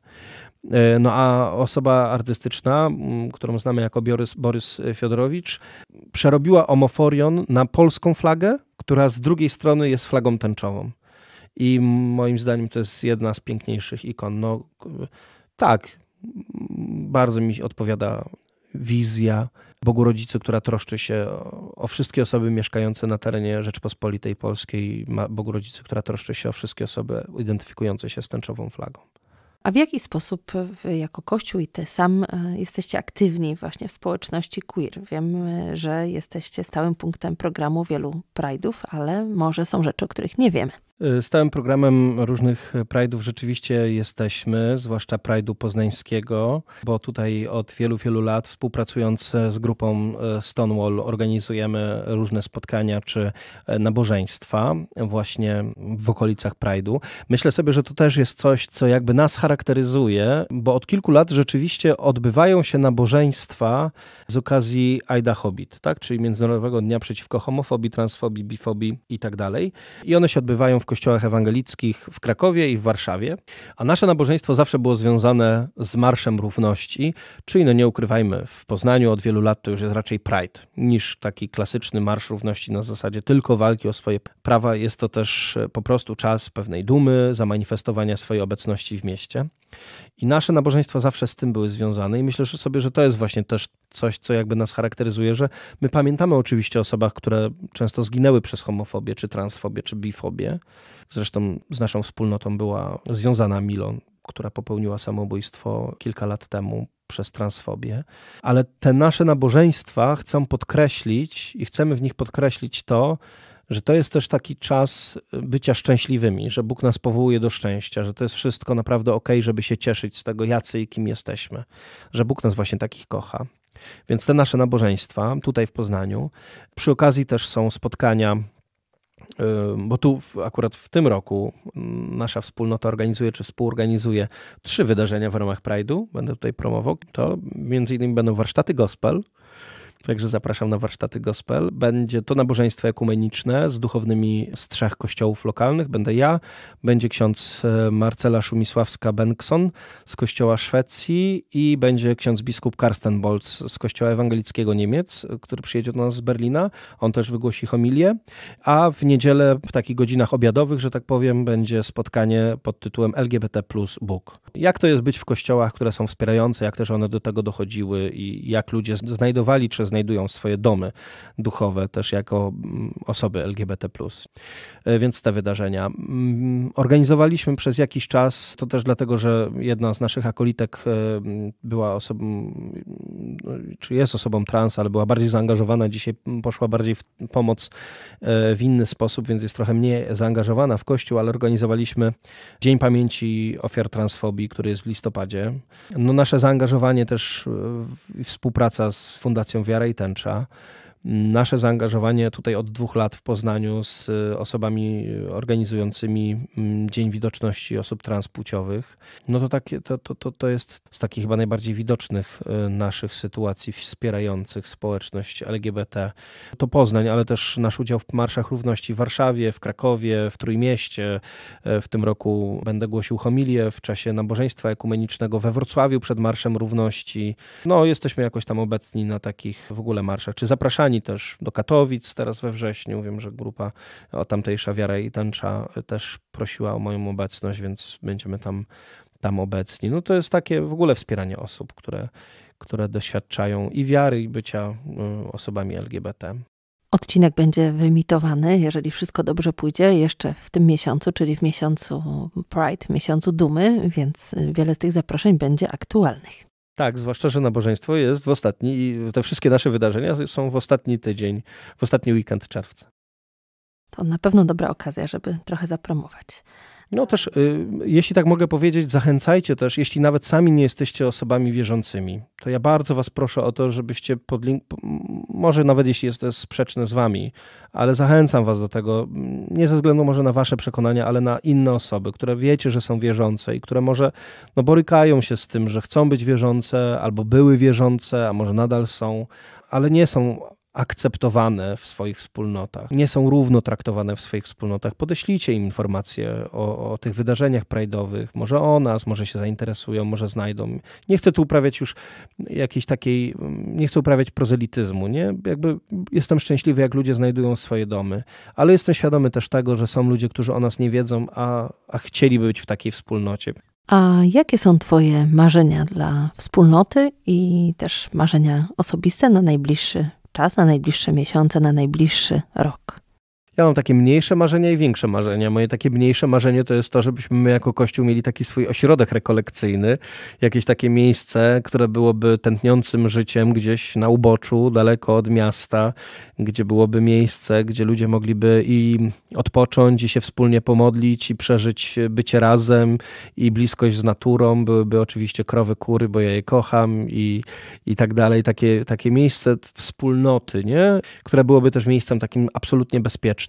E, no a osoba artystyczna, mm, którą znamy jako Borys, Borys Fiodorowicz, przerobiła omoforion na polską flagę, która z drugiej strony jest flagą tęczową. I moim zdaniem to jest jedna z piękniejszych ikon. No, tak, bardzo mi odpowiada wizja Bogu Rodzicy, która troszczy się o wszystkie osoby mieszkające na terenie Rzeczpospolitej Polskiej, Bogu Rodzicy, która troszczy się o wszystkie osoby identyfikujące się z tęczową flagą.
A w jaki sposób wy jako Kościół i ty sam e, jesteście aktywni właśnie w społeczności queer? Wiem, e, że jesteście stałym punktem programu wielu Pride'ów, ale może są rzeczy, o których nie wiemy.
Y, z całym programem różnych y, Pride'ów rzeczywiście jesteśmy, zwłaszcza Pride'u poznańskiego, bo tutaj od wielu, wielu lat współpracując y, z grupą Stonewall organizujemy różne spotkania czy nabożeństwa właśnie w okolicach Pride'u. Myślę sobie, że to też jest coś, co jakby nas charakteryzuje, bo od kilku lat rzeczywiście odbywają się nabożeństwa z okazji Aida Hobbit, tak? czyli Międzynarodowego Dnia Przeciwko Homofobii, Transfobii, Bifobii i tak dalej. I one się odbywają w kościołach ewangelickich w Krakowie i w Warszawie, a nasze nabożeństwo zawsze było związane z Marszem Równości, czyli no nie ukrywajmy, w Poznaniu od wielu lat to już jest raczej Pride niż taki klasyczny Marsz Równości na zasadzie tylko walki o swoje prawa. Jest to też e, po prostu czas pewnej dumy, zamanifestowania swojej obecności w mieście. I nasze nabożeństwa zawsze z tym były związane i myślę że sobie, że to jest właśnie też coś, co jakby nas charakteryzuje, że my pamiętamy oczywiście o osobach, które często zginęły przez homofobię, czy transfobię, czy bifobię. Zresztą z naszą wspólnotą była związana Milon, która popełniła samobójstwo kilka lat temu przez transfobię, ale te nasze nabożeństwa chcą podkreślić i chcemy w nich podkreślić to, że to jest też taki czas y, bycia szczęśliwymi, że Bóg nas powołuje do szczęścia, że to jest wszystko naprawdę ok, żeby się cieszyć z tego, jacy i kim jesteśmy, że Bóg nas właśnie takich kocha. Więc te nasze nabożeństwa tutaj w Poznaniu. Przy okazji też są spotkania y, bo tu akurat w tym roku mm, nasza wspólnota organizuje czy współorganizuje trzy wydarzenia w ramach Pride'u, będę tutaj promował, to między innymi będą warsztaty gospel, Także zapraszam na warsztaty gospel. Będzie to nabożeństwo ekumeniczne z duchownymi z trzech kościołów lokalnych. Będę ja, będzie ksiądz e, Marcela Szumisławska-Benkson z kościoła Szwecji i będzie ksiądz biskup Karsten Bolz z kościoła ewangelickiego Niemiec, który przyjedzie do nas z Berlina. On też wygłosi homilię. A w niedzielę w takich godzinach obiadowych, że tak powiem, będzie spotkanie pod tytułem LGBT plus Bóg. Jak to jest być w kościołach, które są wspierające, jak też one do tego dochodziły i jak ludzie znajdowali przez znajdują swoje domy duchowe też jako mm, osoby LGBT. E, więc te wydarzenia. Mm, organizowaliśmy przez jakiś czas, to też dlatego, że jedna z naszych akolitek e, była osobą, no, czy jest osobą trans, ale była bardziej zaangażowana, dzisiaj poszła bardziej w pomoc e, w inny sposób, więc jest trochę mniej zaangażowana w kościół, ale organizowaliśmy Dzień Pamięci Ofiar Transfobii, który jest w listopadzie. No nasze zaangażowanie też i współpraca z Fundacją Wiara Wiara i Tęcza nasze zaangażowanie tutaj od dwóch lat w Poznaniu z y, osobami organizującymi mm, Dzień Widoczności Osób Transpłciowych, no to, takie, to, to, to, to jest z takich chyba najbardziej widocznych y, naszych sytuacji wspierających społeczność LGBT. To Poznań, ale też nasz udział w Marszach Równości w Warszawie, w Krakowie, w Trójmieście. Y, w tym roku będę głosił homilię w czasie nabożeństwa ekumenicznego we Wrocławiu przed Marszem Równości. No, jesteśmy jakoś tam obecni na takich w ogóle marszach, czy zapraszanie Hiszpanii, też do Katowic teraz we wrześniu. Wiem, że grupa o tamtejsza Wiara i Tęcza też prosiła o moją obecność, więc będziemy tam, tam obecni. No to jest takie w ogóle wspieranie osób, które, które doświadczają i wiary, i bycia y, osobami LGBT.
Odcinek będzie wyemitowany, jeżeli wszystko dobrze pójdzie, jeszcze w tym miesiącu, czyli w miesiącu Pride, miesiącu dumy, więc wiele z tych zaproszeń będzie aktualnych.
Tak, zwłaszcza, że nabożeństwo jest w ostatni, i te wszystkie nasze wydarzenia są w ostatni tydzień, w ostatni weekend czerwca.
To na pewno dobra okazja, żeby trochę zapromować.
No też, y, jeśli tak mogę powiedzieć, zachęcajcie też, jeśli nawet sami nie jesteście osobami wierzącymi, to ja bardzo was proszę o to, żebyście podlink, może nawet jeśli jest to sprzeczne z wami, ale zachęcam was do tego, nie ze względu może na wasze przekonania, ale na inne osoby, które wiecie, że są wierzące i które może no, borykają się z tym, że chcą być wierzące albo były wierzące, a może nadal są, ale nie są akceptowane w swoich wspólnotach, nie są równo traktowane w swoich wspólnotach. Podeślijcie im informacje o, o tych wydarzeniach prajdowych, może o nas, może się zainteresują, może znajdą. Nie chcę tu uprawiać już jakiejś takiej, mm, nie chcę uprawiać prozelityzmu, nie? Jakby jestem szczęśliwy, jak ludzie znajdują swoje domy, ale jestem świadomy też tego, że są ludzie, którzy o nas nie wiedzą, a, a chcieliby być w takiej wspólnocie.
A jakie są Twoje marzenia dla wspólnoty i też marzenia osobiste na najbliższy czas na najbliższe miesiące, na najbliższy rok.
Ja mam takie mniejsze marzenia i większe marzenia. Moje takie mniejsze marzenie to jest to, żebyśmy my jako Kościół mieli taki swój ośrodek rekolekcyjny, jakieś takie miejsce, które byłoby tętniącym życiem gdzieś na uboczu, daleko od miasta, gdzie byłoby miejsce, gdzie ludzie mogliby i odpocząć, i się wspólnie pomodlić, i przeżyć bycie razem, i bliskość z naturą. Byłyby oczywiście krowy, kury, bo ja je kocham, i, i tak dalej. Takie, takie miejsce wspólnoty, nie? które byłoby też miejscem takim absolutnie bezpiecznym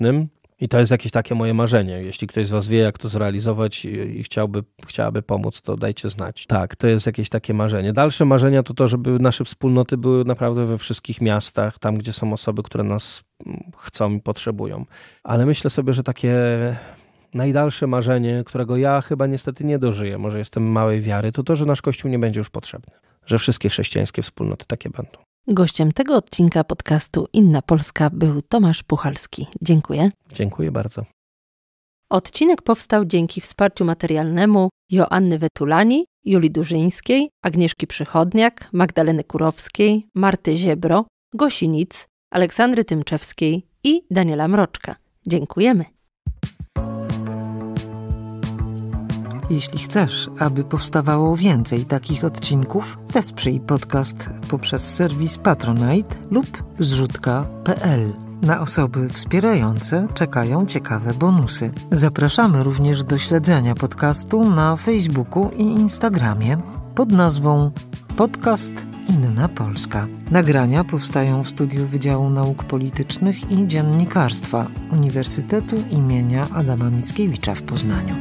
i to jest jakieś takie moje marzenie. Jeśli ktoś z Was wie, jak to zrealizować i chciałby, chciałaby pomóc, to dajcie znać. Tak, to jest jakieś takie marzenie. Dalsze marzenia to to, żeby nasze wspólnoty były naprawdę we wszystkich miastach, tam gdzie są osoby, które nas mm, chcą i potrzebują. Ale myślę sobie, że takie najdalsze marzenie, którego ja chyba niestety nie dożyję, może jestem małej wiary, to to, że nasz Kościół nie będzie już potrzebny. Że wszystkie chrześcijańskie wspólnoty takie będą.
Gościem tego odcinka podcastu Inna Polska był Tomasz Puchalski. Dziękuję.
Dziękuję bardzo.
Odcinek powstał dzięki wsparciu materialnemu Joanny Wetulani, Julii Dużyńskiej, Agnieszki Przychodniak, Magdaleny Kurowskiej, Marty Ziebro, Gosinic, Aleksandry Tymczewskiej i Daniela Mroczka. Dziękujemy.
Jeśli chcesz, aby powstawało więcej takich odcinków, wesprzyj podcast poprzez serwis Patronite lub zrzutka.pl. Na osoby wspierające czekają ciekawe bonusy. Zapraszamy również do śledzenia podcastu na Facebooku i Instagramie pod nazwą Podcast Inna Polska. Nagrania powstają w studiu Wydziału Nauk Politycznych i Dziennikarstwa Uniwersytetu imienia Adama Mickiewicza w Poznaniu.